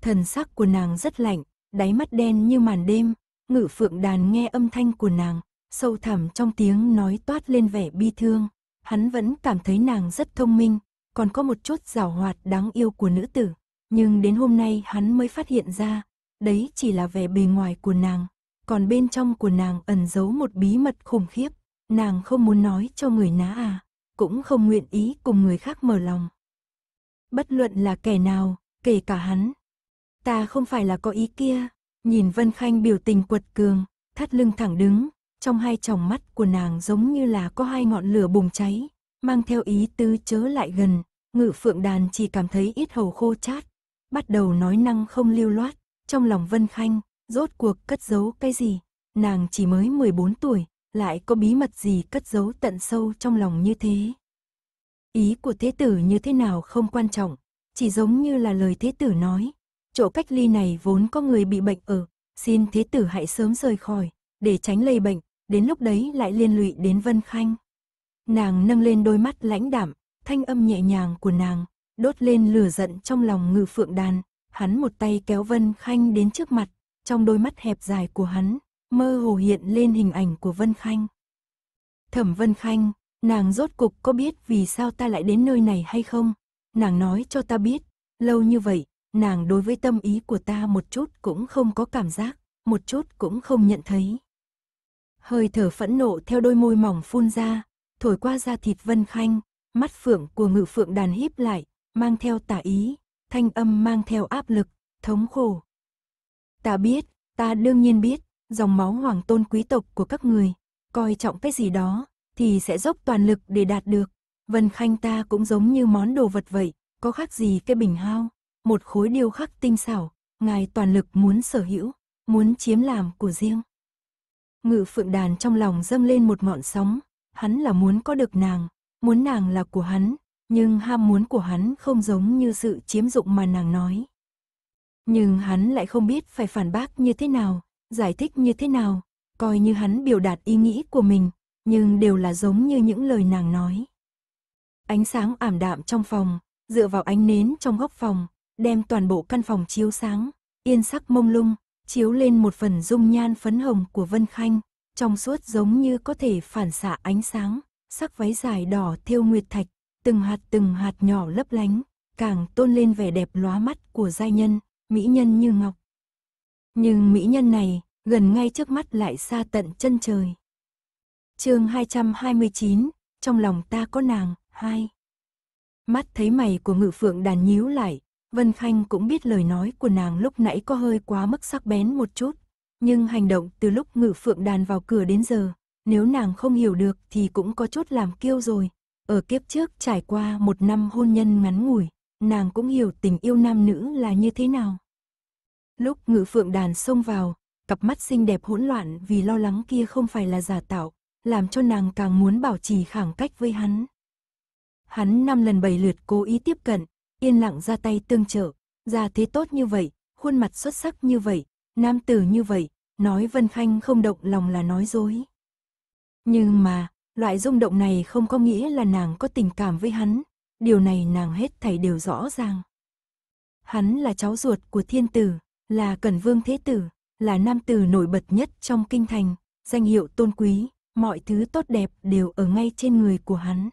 Thần sắc của nàng rất lạnh, đáy mắt đen như màn đêm, ngự phượng đàn nghe âm thanh của nàng, sâu thẳm trong tiếng nói toát lên vẻ bi thương, hắn vẫn cảm thấy nàng rất thông minh, còn có một chút rào hoạt đáng yêu của nữ tử. Nhưng đến hôm nay hắn mới phát hiện ra, đấy chỉ là vẻ bề ngoài của nàng, còn bên trong của nàng ẩn giấu một bí mật khủng khiếp, nàng không muốn nói cho người ná à, cũng không nguyện ý cùng người khác mở lòng. Bất luận là kẻ nào, kể cả hắn. Ta không phải là có ý kia, nhìn Vân Khanh biểu tình quật cường, thắt lưng thẳng đứng, trong hai tròng mắt của nàng giống như là có hai ngọn lửa bùng cháy, mang theo ý tứ chớ lại gần, ngự phượng đàn chỉ cảm thấy ít hầu khô chát, bắt đầu nói năng không lưu loát, trong lòng Vân Khanh, rốt cuộc cất giấu cái gì, nàng chỉ mới 14 tuổi, lại có bí mật gì cất giấu tận sâu trong lòng như thế. Ý của thế tử như thế nào không quan trọng, chỉ giống như là lời thế tử nói, chỗ cách ly này vốn có người bị bệnh ở, xin thế tử hãy sớm rời khỏi, để tránh lây bệnh, đến lúc đấy lại liên lụy đến Vân Khanh. Nàng nâng lên đôi mắt lãnh đạm, thanh âm nhẹ nhàng của nàng, đốt lên lửa giận trong lòng ngự phượng đàn, hắn một tay kéo Vân Khanh đến trước mặt, trong đôi mắt hẹp dài của hắn, mơ hồ hiện lên hình ảnh của Vân Khanh. Thẩm Vân Khanh, nàng rốt cục có biết vì sao ta lại đến nơi này hay không? Nàng nói cho ta biết, lâu như vậy, nàng đối với tâm ý của ta một chút cũng không có cảm giác, một chút cũng không nhận thấy. Hơi thở phẫn nộ theo đôi môi mỏng phun ra, thổi qua da thịt Vân Khanh, mắt phượng của ngự phượng đàn híp lại, mang theo tả ý, thanh âm mang theo áp lực, thống khổ. Ta biết, ta đương nhiên biết, dòng máu hoàng tôn quý tộc của các người, coi trọng cái gì đó, thì sẽ dốc toàn lực để đạt được. Vân Khanh ta cũng giống như món đồ vật vậy, có khác gì cái bình hao, một khối điêu khắc tinh xảo, ngài toàn lực muốn sở hữu, muốn chiếm làm của riêng. Ngự phượng đàn trong lòng dâng lên một ngọn sóng, hắn là muốn có được nàng, muốn nàng là của hắn, nhưng ham muốn của hắn không giống như sự chiếm dụng mà nàng nói. Nhưng hắn lại không biết phải phản bác như thế nào, giải thích như thế nào, coi như hắn biểu đạt ý nghĩ của mình, nhưng đều là giống như những lời nàng nói. Ánh sáng ảm đạm trong phòng, dựa vào ánh nến trong góc phòng, đem toàn bộ căn phòng chiếu sáng, yên sắc mông lung, chiếu lên một phần dung nhan phấn hồng của Vân Khanh, trong suốt giống như có thể phản xạ ánh sáng, sắc váy dài đỏ thiêu nguyệt thạch từng hạt từng hạt nhỏ lấp lánh, càng tôn lên vẻ đẹp lóa mắt của giai nhân, mỹ nhân như ngọc. Nhưng mỹ nhân này, gần ngay trước mắt lại xa tận chân trời. chương 229, trong lòng ta có nàng, hai. Mắt thấy mày của ngự phượng đàn nhíu lại, Vân Khanh cũng biết lời nói của nàng lúc nãy có hơi quá mức sắc bén một chút. Nhưng hành động từ lúc ngự phượng đàn vào cửa đến giờ, nếu nàng không hiểu được thì cũng có chút làm kiêu rồi, ở kiếp trước trải qua một năm hôn nhân ngắn ngủi, nàng cũng hiểu tình yêu nam nữ là như thế nào. Lúc ngự phượng đàn xông vào, cặp mắt xinh đẹp hỗn loạn vì lo lắng kia không phải là giả tạo, làm cho nàng càng muốn bảo trì khoảng cách với hắn. Hắn năm lần bảy lượt cố ý tiếp cận, yên lặng ra tay tương trợ, ra thế tốt như vậy, khuôn mặt xuất sắc như vậy, nam tử như vậy, nói Vân Khanh không động lòng là nói dối. Nhưng mà, Loại rung động này không có nghĩa là nàng có tình cảm với hắn, điều này nàng hết thảy đều rõ ràng. Hắn là cháu ruột của thiên tử, là cẩn vương thế tử, là nam tử nổi bật nhất trong kinh thành, danh hiệu tôn quý, mọi thứ tốt đẹp đều ở ngay trên người của hắn.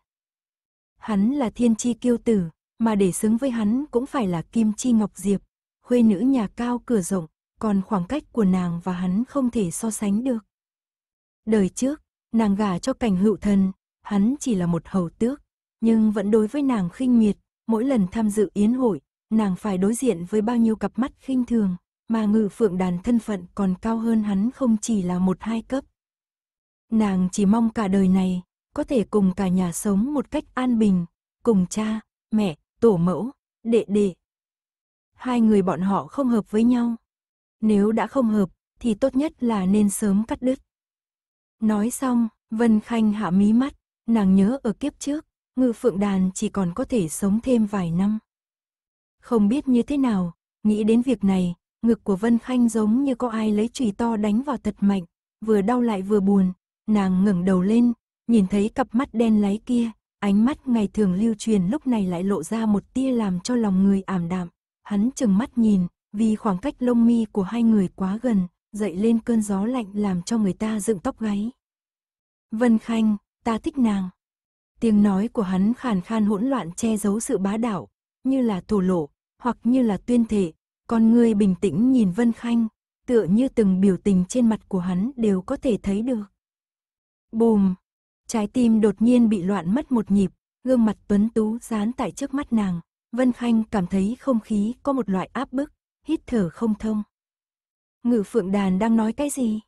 Hắn là thiên chi kiêu tử, mà để xứng với hắn cũng phải là kim chi ngọc diệp, khuê nữ nhà cao cửa rộng, còn khoảng cách của nàng và hắn không thể so sánh được. Đời trước, nàng gả cho cảnh hữu thần, hắn chỉ là một hầu tước, nhưng vẫn đối với nàng khinh miệt, mỗi lần tham dự yến hội, nàng phải đối diện với bao nhiêu cặp mắt khinh thường, mà ngự phượng đàn thân phận còn cao hơn hắn không chỉ là một hai cấp. Nàng chỉ mong cả đời này, có thể cùng cả nhà sống một cách an bình, cùng cha, mẹ, tổ mẫu, đệ đệ. Hai người bọn họ không hợp với nhau. Nếu đã không hợp, thì tốt nhất là nên sớm cắt đứt. Nói xong, Vân Khanh hạ mí mắt, nàng nhớ ở kiếp trước, ngư phượng đàn chỉ còn có thể sống thêm vài năm. Không biết như thế nào, nghĩ đến việc này, ngực của Vân Khanh giống như có ai lấy chùy to đánh vào thật mạnh, vừa đau lại vừa buồn, nàng ngẩng đầu lên, nhìn thấy cặp mắt đen láy kia, ánh mắt ngày thường lưu truyền lúc này lại lộ ra một tia làm cho lòng người ảm đạm. Hắn chừng mắt nhìn, vì khoảng cách lông mi của hai người quá gần, dậy lên cơn gió lạnh làm cho người ta dựng tóc gáy. Vân Khanh, ta thích nàng. Tiếng nói của hắn khàn khan hỗn loạn che giấu sự bá đạo, như là thổ lộ, hoặc như là tuyên thể, con người bình tĩnh nhìn Vân Khanh, tựa như từng biểu tình trên mặt của hắn đều có thể thấy được. Bùm! Trái tim đột nhiên bị loạn mất một nhịp, gương mặt tuấn tú dán tại trước mắt nàng, Vân Khanh cảm thấy không khí có một loại áp bức, hít thở không thông. Ngự phượng đàn đang nói cái gì?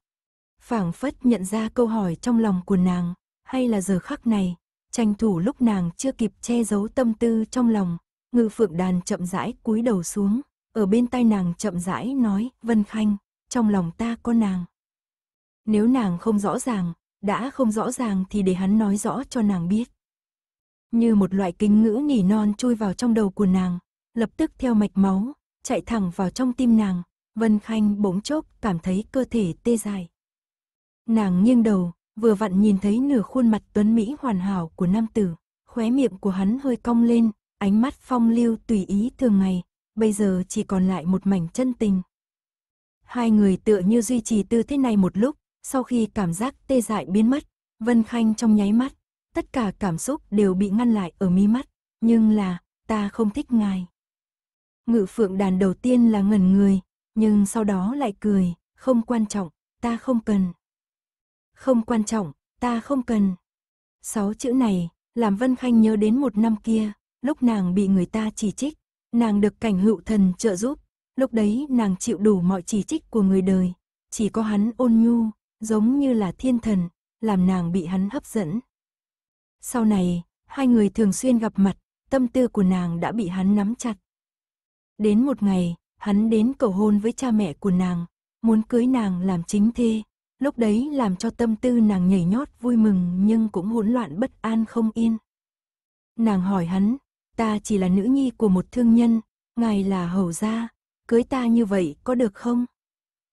phảng phất nhận ra câu hỏi trong lòng của nàng, hay là giờ khắc này, tranh thủ lúc nàng chưa kịp che giấu tâm tư trong lòng, Ngự phượng đàn chậm rãi cúi đầu xuống, ở bên tai nàng chậm rãi nói, Vân Khanh, trong lòng ta có nàng. Nếu nàng không rõ ràng, đã không rõ ràng thì để hắn nói rõ cho nàng biết. Như một loại kinh ngữ nỉ non chui vào trong đầu của nàng, lập tức theo mạch máu, chạy thẳng vào trong tim nàng, Vân Khanh bỗng chốc cảm thấy cơ thể tê dại. Nàng nghiêng đầu, vừa vặn nhìn thấy nửa khuôn mặt tuấn mỹ hoàn hảo của nam tử, khóe miệng của hắn hơi cong lên, ánh mắt phong lưu tùy ý thường ngày, bây giờ chỉ còn lại một mảnh chân tình. Hai người tựa như duy trì tư thế này một lúc, sau khi cảm giác tê dại biến mất, Vân Khanh trong nháy mắt, tất cả cảm xúc đều bị ngăn lại ở mi mắt, nhưng là, ta không thích ngài. Ngự phượng đàn đầu tiên là ngẩn người, nhưng sau đó lại cười, không quan trọng, ta không cần. Không quan trọng, ta không cần. Sáu chữ này, làm Vân Khanh nhớ đến một năm kia, lúc nàng bị người ta chỉ trích, nàng được cảnh hữu thần trợ giúp, lúc đấy nàng chịu đủ mọi chỉ trích của người đời, chỉ có hắn ôn nhu, giống như là thiên thần, làm nàng bị hắn hấp dẫn. Sau này, hai người thường xuyên gặp mặt, tâm tư của nàng đã bị hắn nắm chặt. Đến một ngày, hắn đến cầu hôn với cha mẹ của nàng, muốn cưới nàng làm chính thê. Lúc đấy làm cho tâm tư nàng nhảy nhót vui mừng nhưng cũng hỗn loạn bất an không yên. Nàng hỏi hắn, ta chỉ là nữ nhi của một thương nhân, ngài là hầu gia, cưới ta như vậy có được không?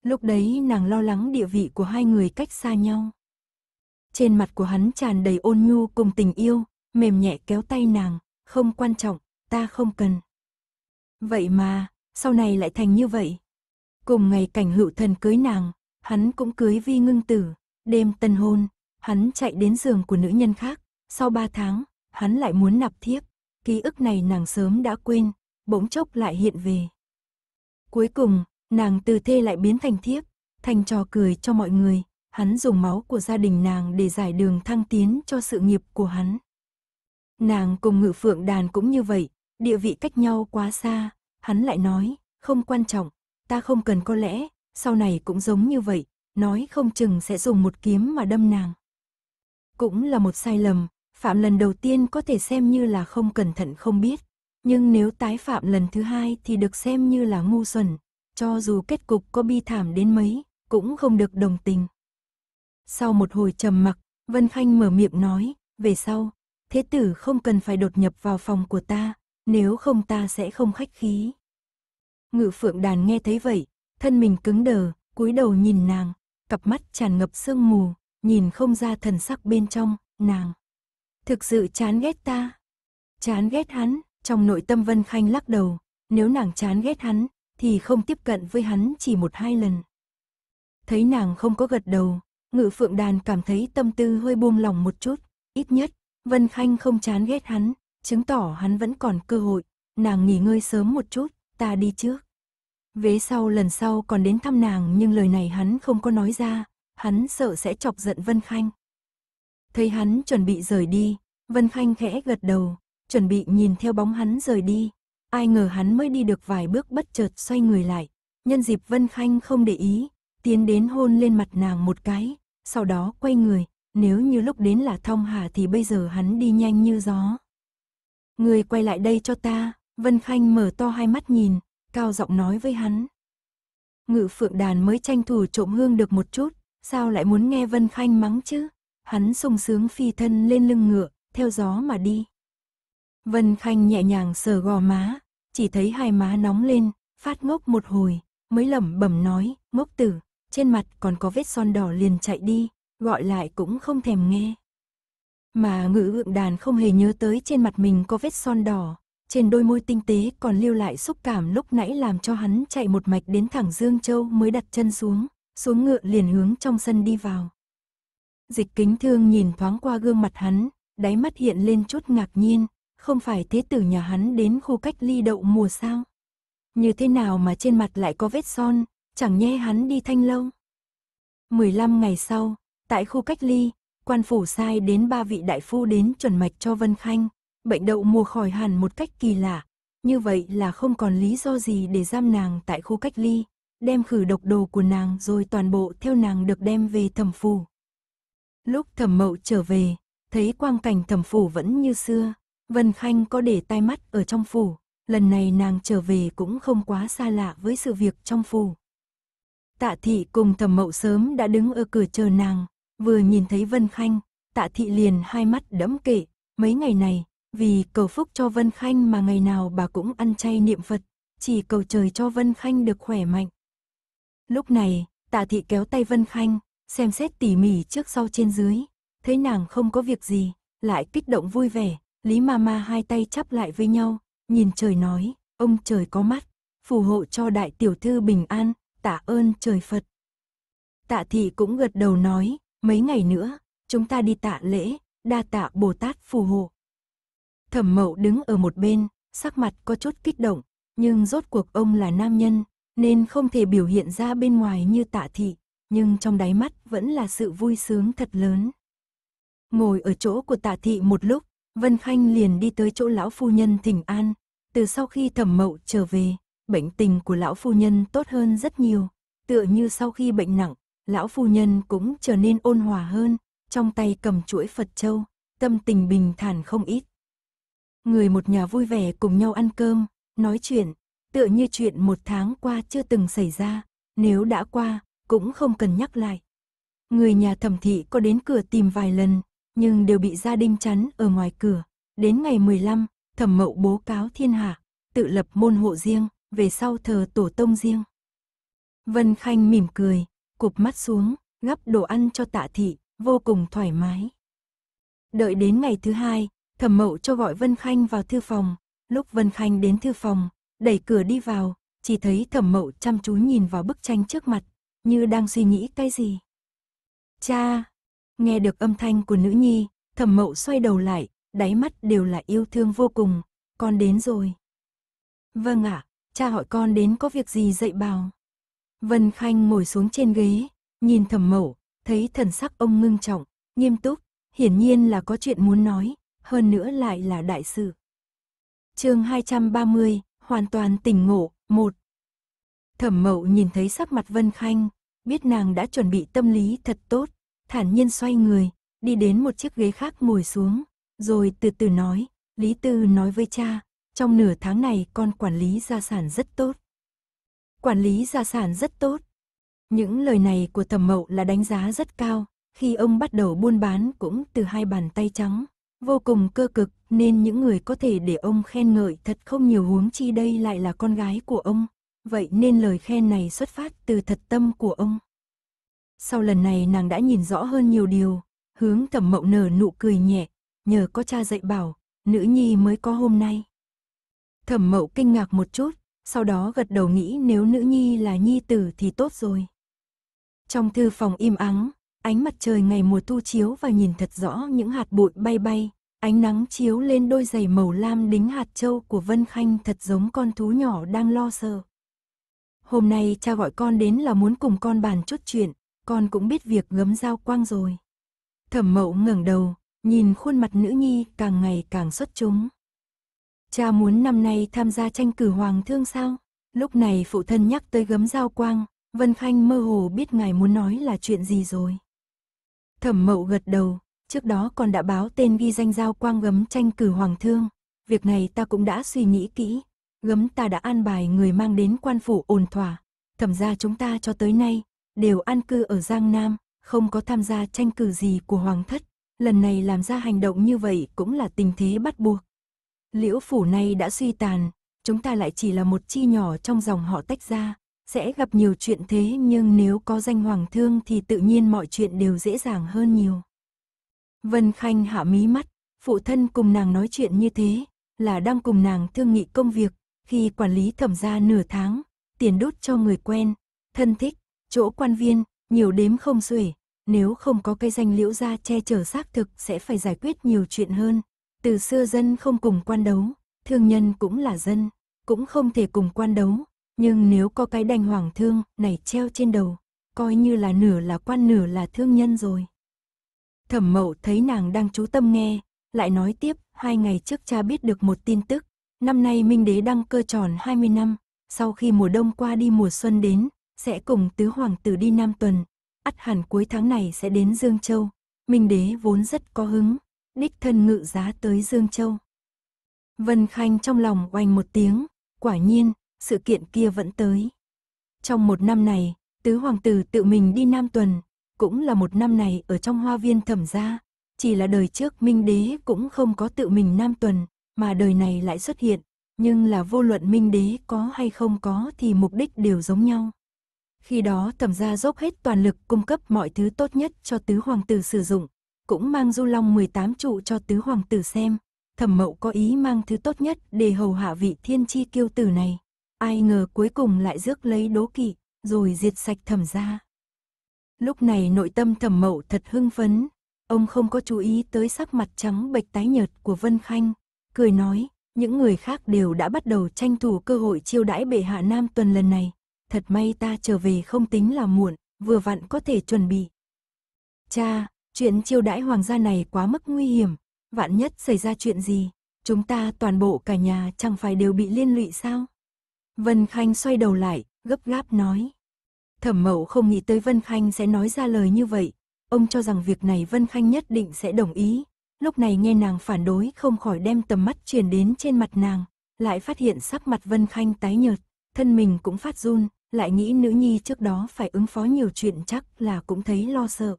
Lúc đấy nàng lo lắng địa vị của hai người cách xa nhau. Trên mặt của hắn tràn đầy ôn nhu cùng tình yêu, mềm nhẹ kéo tay nàng, không quan trọng, ta không cần. Vậy mà, sau này lại thành như vậy. Cùng ngày cảnh hữu thần cưới nàng, hắn cũng cưới vi ngưng tử, đêm tân hôn, hắn chạy đến giường của nữ nhân khác, sau ba tháng, hắn lại muốn nạp thiếp, ký ức này nàng sớm đã quên, bỗng chốc lại hiện về. Cuối cùng, nàng từ thê lại biến thành thiếp, thành trò cười cho mọi người, hắn dùng máu của gia đình nàng để giải đường thăng tiến cho sự nghiệp của hắn. Nàng cùng ngự phượng đàn cũng như vậy, địa vị cách nhau quá xa, Hắn lại nói, không quan trọng, ta không cần có lẽ, sau này cũng giống như vậy, nói không chừng sẽ dùng một kiếm mà đâm nàng. Cũng là một sai lầm, phạm lần đầu tiên có thể xem như là không cẩn thận không biết, nhưng nếu tái phạm lần thứ hai thì được xem như là ngu xuẩn, cho dù kết cục có bi thảm đến mấy, cũng không được đồng tình. Sau một hồi trầm mặc, Vân Khanh mở miệng nói, về sau, thế tử không cần phải đột nhập vào phòng của ta, nếu không ta sẽ không khách khí. Ngự phượng đàn nghe thấy vậy, thân mình cứng đờ, cúi đầu nhìn nàng, cặp mắt tràn ngập sương mù, nhìn không ra thần sắc bên trong, nàng. Thực sự chán ghét ta. Chán ghét hắn, trong nội tâm Vân Khanh lắc đầu, nếu nàng chán ghét hắn, thì không tiếp cận với hắn chỉ một hai lần. Thấy nàng không có gật đầu, ngự phượng đàn cảm thấy tâm tư hơi buông lòng một chút, ít nhất, Vân Khanh không chán ghét hắn, chứng tỏ hắn vẫn còn cơ hội, nàng nghỉ ngơi sớm một chút, ta đi trước. Vế sau lần sau còn đến thăm nàng nhưng lời này hắn không có nói ra, hắn sợ sẽ chọc giận Vân Khanh. Thấy hắn chuẩn bị rời đi, Vân Khanh khẽ gật đầu, chuẩn bị nhìn theo bóng hắn rời đi. Ai ngờ hắn mới đi được vài bước bất chợt xoay người lại, nhân dịp Vân Khanh không để ý, tiến đến hôn lên mặt nàng một cái, sau đó quay người, nếu như lúc đến là thông hà thì bây giờ hắn đi nhanh như gió. Người quay lại đây cho ta, Vân Khanh mở to hai mắt nhìn, cao giọng nói với hắn. Ngự phượng đàn mới tranh thủ trộm hương được một chút, sao lại muốn nghe Vân Khanh mắng chứ? Hắn sung sướng phi thân lên lưng ngựa, theo gió mà đi. Vân Khanh nhẹ nhàng sờ gò má, chỉ thấy hai má nóng lên, phát ngốc một hồi, mới lẩm bẩm nói, ngốc tử, trên mặt còn có vết son đỏ liền chạy đi, gọi lại cũng không thèm nghe. Mà ngự ượm đàn không hề nhớ tới trên mặt mình có vết son đỏ, trên đôi môi tinh tế còn lưu lại xúc cảm lúc nãy làm cho hắn chạy một mạch đến thẳng Dương Châu mới đặt chân xuống, xuống ngựa liền hướng trong sân đi vào. Dịch kính thương nhìn thoáng qua gương mặt hắn, đáy mắt hiện lên chút ngạc nhiên, không phải thế tử nhà hắn đến khu cách ly đậu mùa sao? Như thế nào mà trên mặt lại có vết son, chẳng nhẽ hắn đi thanh lâu. 15 ngày sau, tại khu cách ly, quan phủ sai đến ba vị đại phu đến chuẩn mạch cho Vân Khanh, bệnh đậu mùa khỏi hẳn một cách kỳ lạ, như vậy là không còn lý do gì để giam nàng tại khu cách ly, đem khử độc đồ của nàng rồi toàn bộ theo nàng được đem về thẩm phủ. Lúc thẩm mậu trở về, thấy quang cảnh thẩm phủ vẫn như xưa, Vân Khanh có để tai mắt ở trong phủ, lần này nàng trở về cũng không quá xa lạ với sự việc trong phủ. Tạ thị cùng thẩm mậu sớm đã đứng ở cửa chờ nàng, Vừa nhìn thấy Vân Khanh, tạ thị liền hai mắt đẫm kệ, mấy ngày này, vì cầu phúc cho Vân Khanh mà ngày nào bà cũng ăn chay niệm Phật, chỉ cầu trời cho Vân Khanh được khỏe mạnh. Lúc này, tạ thị kéo tay Vân Khanh, xem xét tỉ mỉ trước sau trên dưới, thấy nàng không có việc gì, lại kích động vui vẻ, Lý Mama hai tay chắp lại với nhau, nhìn trời nói, ông trời có mắt, phù hộ cho đại tiểu thư bình an, tạ ơn trời Phật. Tạ thị cũng gật đầu nói, Mấy ngày nữa, chúng ta đi tạ lễ, đa tạ Bồ Tát phù hộ. Thẩm mậu đứng ở một bên, sắc mặt có chút kích động, nhưng rốt cuộc ông là nam nhân, nên không thể biểu hiện ra bên ngoài như tạ thị, nhưng trong đáy mắt vẫn là sự vui sướng thật lớn. Ngồi ở chỗ của tạ thị một lúc, Vân Khanh liền đi tới chỗ lão phu nhân thỉnh an, từ sau khi thẩm mậu trở về, bệnh tình của lão phu nhân tốt hơn rất nhiều, tựa như sau khi bệnh nặng, lão phu nhân cũng trở nên ôn hòa hơn, trong tay cầm chuỗi Phật Châu, tâm tình bình thản không ít. Người một nhà vui vẻ cùng nhau ăn cơm, nói chuyện, tựa như chuyện một tháng qua chưa từng xảy ra, nếu đã qua, cũng không cần nhắc lại. Người nhà thẩm thị có đến cửa tìm vài lần, nhưng đều bị gia đình chắn ở ngoài cửa. Đến ngày 15, thẩm mậu bố cáo thiên hạ, tự lập môn hộ riêng, về sau thờ tổ tông riêng. Vân Khanh mỉm cười, cụp mắt xuống, gắp đồ ăn cho tạ thị, vô cùng thoải mái. Đợi đến ngày thứ hai, thẩm mậu cho gọi Vân Khanh vào thư phòng. Lúc Vân Khanh đến thư phòng, đẩy cửa đi vào, chỉ thấy thẩm mậu chăm chú nhìn vào bức tranh trước mặt, như đang suy nghĩ cái gì. Cha! Nghe được âm thanh của nữ nhi, thẩm mậu xoay đầu lại, đáy mắt đều là yêu thương vô cùng. Con đến rồi. Vâng ạ, à, cha hỏi con đến có việc gì dạy bảo. Vân Khanh ngồi xuống trên ghế, nhìn thẩm mẫu, thấy thần sắc ông ngưng trọng, nghiêm túc, hiển nhiên là có chuyện muốn nói, hơn nữa lại là đại sự. chương 230, hoàn toàn tỉnh ngộ, 1. Thẩm mậu nhìn thấy sắc mặt Vân Khanh, biết nàng đã chuẩn bị tâm lý thật tốt, thản nhiên xoay người, đi đến một chiếc ghế khác ngồi xuống, rồi từ từ nói, Lý Tư nói với cha, trong nửa tháng này con quản lý gia sản rất tốt, quản lý gia sản rất tốt. Những lời này của thẩm mậu là đánh giá rất cao, khi ông bắt đầu buôn bán cũng từ hai bàn tay trắng, vô cùng cơ cực nên những người có thể để ông khen ngợi thật không nhiều huống chi đây lại là con gái của ông, vậy nên lời khen này xuất phát từ thật tâm của ông. Sau lần này nàng đã nhìn rõ hơn nhiều điều, hướng thẩm mậu nở nụ cười nhẹ, nhờ có cha dạy bảo, nữ nhi mới có hôm nay. Thẩm mậu kinh ngạc một chút, sau đó gật đầu nghĩ nếu nữ nhi là nhi tử thì tốt rồi. Trong thư phòng im ắng, ánh mặt trời ngày mùa thu chiếu và nhìn thật rõ những hạt bụi bay bay, ánh nắng chiếu lên đôi giày màu lam đính hạt châu của Vân Khanh thật giống con thú nhỏ đang lo sợ. Hôm nay cha gọi con đến là muốn cùng con bàn chút chuyện, con cũng biết việc gấm dao quang rồi. Thẩm mậu ngẩng đầu, nhìn khuôn mặt nữ nhi càng ngày càng xuất chúng. Cha muốn năm nay tham gia tranh cử hoàng thương sao? Lúc này phụ thân nhắc tới gấm giao quang, Vân Khanh mơ hồ biết ngài muốn nói là chuyện gì rồi. Thẩm mậu gật đầu, trước đó còn đã báo tên ghi danh giao quang gấm tranh cử hoàng thương. Việc này ta cũng đã suy nghĩ kỹ, gấm ta đã an bài người mang đến quan phủ ổn thỏa. Thẩm ra chúng ta cho tới nay, đều an cư ở Giang Nam, không có tham gia tranh cử gì của hoàng thất. Lần này làm ra hành động như vậy cũng là tình thế bắt buộc. Liễu phủ này đã suy tàn, chúng ta lại chỉ là một chi nhỏ trong dòng họ tách ra, sẽ gặp nhiều chuyện thế nhưng nếu có danh hoàng thương thì tự nhiên mọi chuyện đều dễ dàng hơn nhiều. Vân Khanh hạ mí mắt, phụ thân cùng nàng nói chuyện như thế, là đang cùng nàng thương nghị công việc, khi quản lý thẩm gia nửa tháng, tiền đốt cho người quen, thân thích, chỗ quan viên, nhiều đếm không xuể, nếu không có cây danh liễu gia che chở xác thực sẽ phải giải quyết nhiều chuyện hơn, từ xưa dân không cùng quan đấu, thương nhân cũng là dân, cũng không thể cùng quan đấu, nhưng nếu có cái đành hoàng thương này treo trên đầu, coi như là nửa là quan nửa là thương nhân rồi. Thẩm mậu thấy nàng đang chú tâm nghe, lại nói tiếp, hai ngày trước cha biết được một tin tức, năm nay Minh Đế đăng cơ tròn 20 năm, sau khi mùa đông qua đi mùa xuân đến, sẽ cùng tứ hoàng tử đi Nam Tuần, ắt hẳn cuối tháng này sẽ đến Dương Châu. Minh Đế vốn rất có hứng, đích thân ngự giá tới Dương Châu. Vân Khanh trong lòng oanh một tiếng, quả nhiên, sự kiện kia vẫn tới. Trong một năm này, tứ hoàng tử tự mình đi Nam Tuần, cũng là một năm này ở trong hoa viên thẩm gia, chỉ là đời trước Minh Đế cũng không có tự mình Nam Tuần, mà đời này lại xuất hiện, nhưng là vô luận Minh Đế có hay không có thì mục đích đều giống nhau. Khi đó thẩm gia dốc hết toàn lực cung cấp mọi thứ tốt nhất cho tứ hoàng tử sử dụng, cũng mang du long 18 trụ cho tứ hoàng tử xem. Thẩm mậu có ý mang thứ tốt nhất để hầu hạ vị thiên chi kiêu tử này. Ai ngờ cuối cùng lại rước lấy đố kỵ, rồi diệt sạch thẩm ra. Lúc này nội tâm thẩm mậu thật hưng phấn. Ông không có chú ý tới sắc mặt trắng bệch tái nhợt của Vân Khanh. Cười nói, những người khác đều đã bắt đầu tranh thủ cơ hội chiêu đãi bệ hạ nam tuần lần này. Thật may ta trở về không tính là muộn, vừa vặn có thể chuẩn bị. Cha, Chuyện chiêu đãi hoàng gia này quá mức nguy hiểm, vạn nhất xảy ra chuyện gì, chúng ta toàn bộ cả nhà chẳng phải đều bị liên lụy sao? Vân Khanh xoay đầu lại, gấp gáp nói. Thẩm mậu không nghĩ tới Vân Khanh sẽ nói ra lời như vậy, ông cho rằng việc này Vân Khanh nhất định sẽ đồng ý. Lúc này nghe nàng phản đối không khỏi đem tầm mắt chuyển đến trên mặt nàng, lại phát hiện sắc mặt Vân Khanh tái nhợt, thân mình cũng phát run, lại nghĩ nữ nhi trước đó phải ứng phó nhiều chuyện chắc là cũng thấy lo sợ,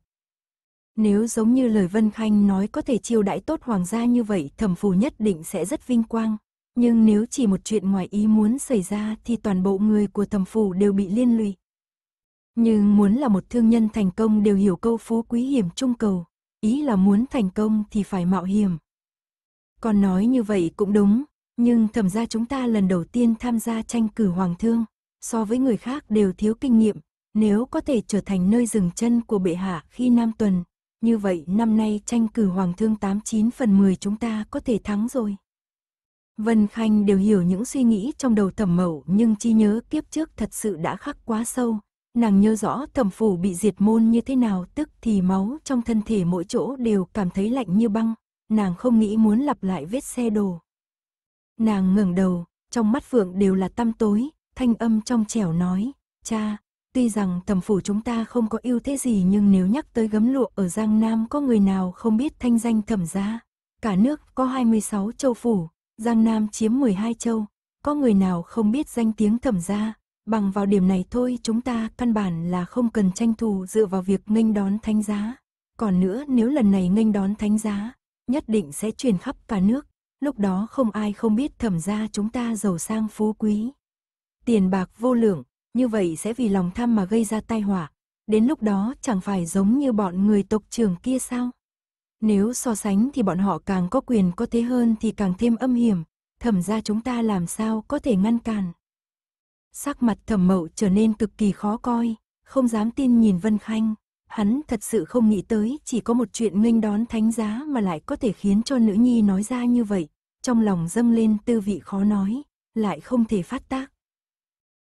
nếu giống như lời Vân Khanh nói có thể chiêu đãi tốt hoàng gia như vậy, thẩm phù nhất định sẽ rất vinh quang. Nhưng nếu chỉ một chuyện ngoài ý muốn xảy ra thì toàn bộ người của thẩm phù đều bị liên lụy. Nhưng muốn là một thương nhân thành công đều hiểu câu phú quý hiểm trung cầu, ý là muốn thành công thì phải mạo hiểm. Còn nói như vậy cũng đúng, nhưng thẩm ra chúng ta lần đầu tiên tham gia tranh cử hoàng thương, so với người khác đều thiếu kinh nghiệm, nếu có thể trở thành nơi dừng chân của bệ hạ khi Nam Tuần như vậy năm nay tranh cử Hoàng thương 89 phần 10 chúng ta có thể thắng rồi. Vân Khanh đều hiểu những suy nghĩ trong đầu thẩm mẫu nhưng chi nhớ kiếp trước thật sự đã khắc quá sâu. Nàng nhớ rõ thẩm phủ bị diệt môn như thế nào tức thì máu trong thân thể mỗi chỗ đều cảm thấy lạnh như băng. Nàng không nghĩ muốn lặp lại vết xe đồ. Nàng ngẩng đầu, trong mắt phượng đều là tăm tối, thanh âm trong trẻo nói, cha, Tuy rằng thẩm phủ chúng ta không có yêu thế gì nhưng nếu nhắc tới gấm lụa ở Giang Nam có người nào không biết thanh danh thẩm gia. Cả nước có 26 châu phủ, Giang Nam chiếm 12 châu, có người nào không biết danh tiếng thẩm gia. Bằng vào điểm này thôi chúng ta căn bản là không cần tranh thủ dựa vào việc nghênh đón thánh giá. Còn nữa nếu lần này nghênh đón thánh giá, nhất định sẽ truyền khắp cả nước. Lúc đó không ai không biết thẩm gia chúng ta giàu sang phú quý. Tiền bạc vô lượng, như vậy sẽ vì lòng tham mà gây ra tai họa. Đến lúc đó chẳng phải giống như bọn người tộc trường kia sao? Nếu so sánh thì bọn họ càng có quyền có thế hơn thì càng thêm âm hiểm, thẩm ra chúng ta làm sao có thể ngăn cản. Sắc mặt thẩm mậu trở nên cực kỳ khó coi, không dám tin nhìn Vân Khanh, hắn thật sự không nghĩ tới chỉ có một chuyện nghênh đón thánh giá mà lại có thể khiến cho nữ nhi nói ra như vậy, trong lòng dâng lên tư vị khó nói, lại không thể phát tác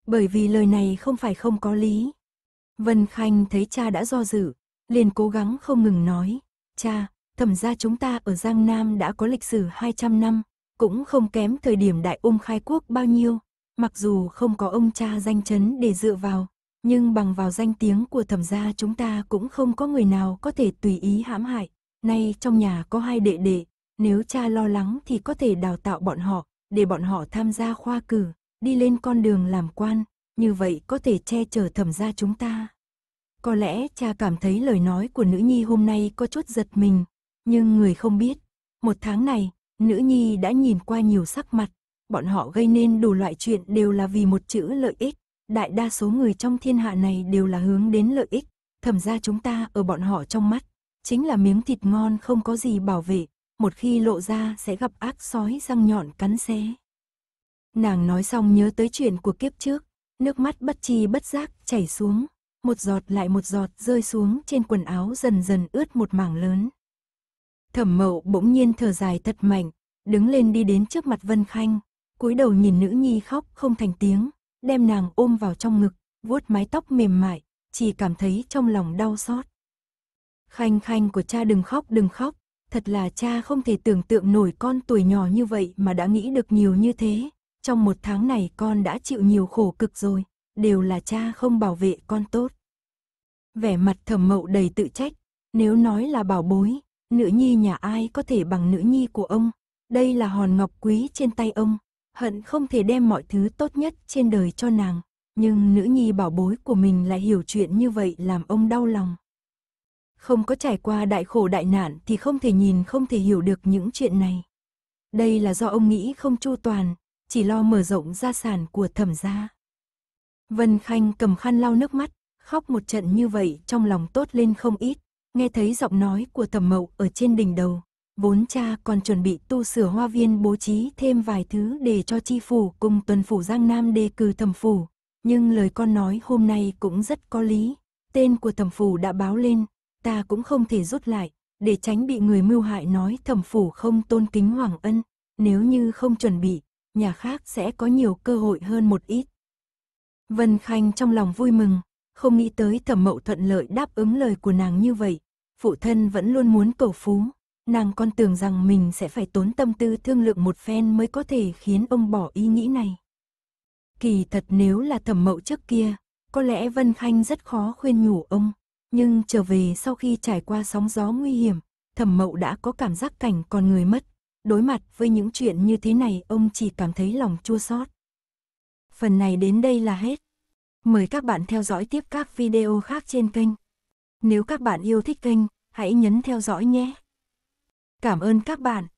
bởi vì lời này không phải không có lý. Vân Khanh thấy cha đã do dự, liền cố gắng không ngừng nói, cha, thẩm ra chúng ta ở Giang Nam đã có lịch sử 200 năm, cũng không kém thời điểm đại ung khai quốc bao nhiêu, mặc dù không có ông cha danh chấn để dựa vào, nhưng bằng vào danh tiếng của thẩm gia chúng ta cũng không có người nào có thể tùy ý hãm hại. Nay trong nhà có hai đệ đệ, nếu cha lo lắng thì có thể đào tạo bọn họ, để bọn họ tham gia khoa cử đi lên con đường làm quan, như vậy có thể che chở thẩm gia chúng ta. Có lẽ cha cảm thấy lời nói của nữ nhi hôm nay có chút giật mình, nhưng người không biết. Một tháng này, nữ nhi đã nhìn qua nhiều sắc mặt, bọn họ gây nên đủ loại chuyện đều là vì một chữ lợi ích. Đại đa số người trong thiên hạ này đều là hướng đến lợi ích, thẩm gia chúng ta ở bọn họ trong mắt. Chính là miếng thịt ngon không có gì bảo vệ, một khi lộ ra sẽ gặp ác sói răng nhọn cắn xé. Nàng nói xong nhớ tới chuyện của kiếp trước, nước mắt bất chi bất giác chảy xuống, một giọt lại một giọt rơi xuống trên quần áo dần dần ướt một mảng lớn. Thẩm Mậu bỗng nhiên thở dài thật mạnh, đứng lên đi đến trước mặt Vân Khanh, cúi đầu nhìn nữ nhi khóc không thành tiếng, đem nàng ôm vào trong ngực, vuốt mái tóc mềm mại, chỉ cảm thấy trong lòng đau xót. Khanh khanh của cha đừng khóc đừng khóc, thật là cha không thể tưởng tượng nổi con tuổi nhỏ như vậy mà đã nghĩ được nhiều như thế trong một tháng này con đã chịu nhiều khổ cực rồi, đều là cha không bảo vệ con tốt. Vẻ mặt thẩm mậu đầy tự trách, nếu nói là bảo bối, nữ nhi nhà ai có thể bằng nữ nhi của ông, đây là hòn ngọc quý trên tay ông, hận không thể đem mọi thứ tốt nhất trên đời cho nàng, nhưng nữ nhi bảo bối của mình lại hiểu chuyện như vậy làm ông đau lòng. Không có trải qua đại khổ đại nạn thì không thể nhìn không thể hiểu được những chuyện này. Đây là do ông nghĩ không chu toàn, chỉ lo mở rộng gia sản của thẩm gia. Vân Khanh cầm khăn lau nước mắt, khóc một trận như vậy trong lòng tốt lên không ít, nghe thấy giọng nói của thẩm mậu ở trên đỉnh đầu. Vốn cha còn chuẩn bị tu sửa hoa viên bố trí thêm vài thứ để cho chi phủ cùng tuần phủ Giang Nam đề cử thẩm phủ, nhưng lời con nói hôm nay cũng rất có lý, tên của thẩm phủ đã báo lên, ta cũng không thể rút lại, để tránh bị người mưu hại nói thẩm phủ không tôn kính hoàng ân, nếu như không chuẩn bị, nhà khác sẽ có nhiều cơ hội hơn một ít. Vân Khanh trong lòng vui mừng, không nghĩ tới thẩm mậu thuận lợi đáp ứng lời của nàng như vậy. Phụ thân vẫn luôn muốn cầu phú, nàng con tưởng rằng mình sẽ phải tốn tâm tư thương lượng một phen mới có thể khiến ông bỏ ý nghĩ này. Kỳ thật nếu là thẩm mậu trước kia, có lẽ Vân Khanh rất khó khuyên nhủ ông, nhưng trở về sau khi trải qua sóng gió nguy hiểm, thẩm mậu đã có cảm giác cảnh con người mất đối mặt với những chuyện như thế này ông chỉ cảm thấy lòng chua xót. Phần này đến đây là hết. Mời các bạn theo dõi tiếp các video khác trên kênh. Nếu các bạn yêu thích kênh, hãy nhấn theo dõi nhé. Cảm ơn các bạn.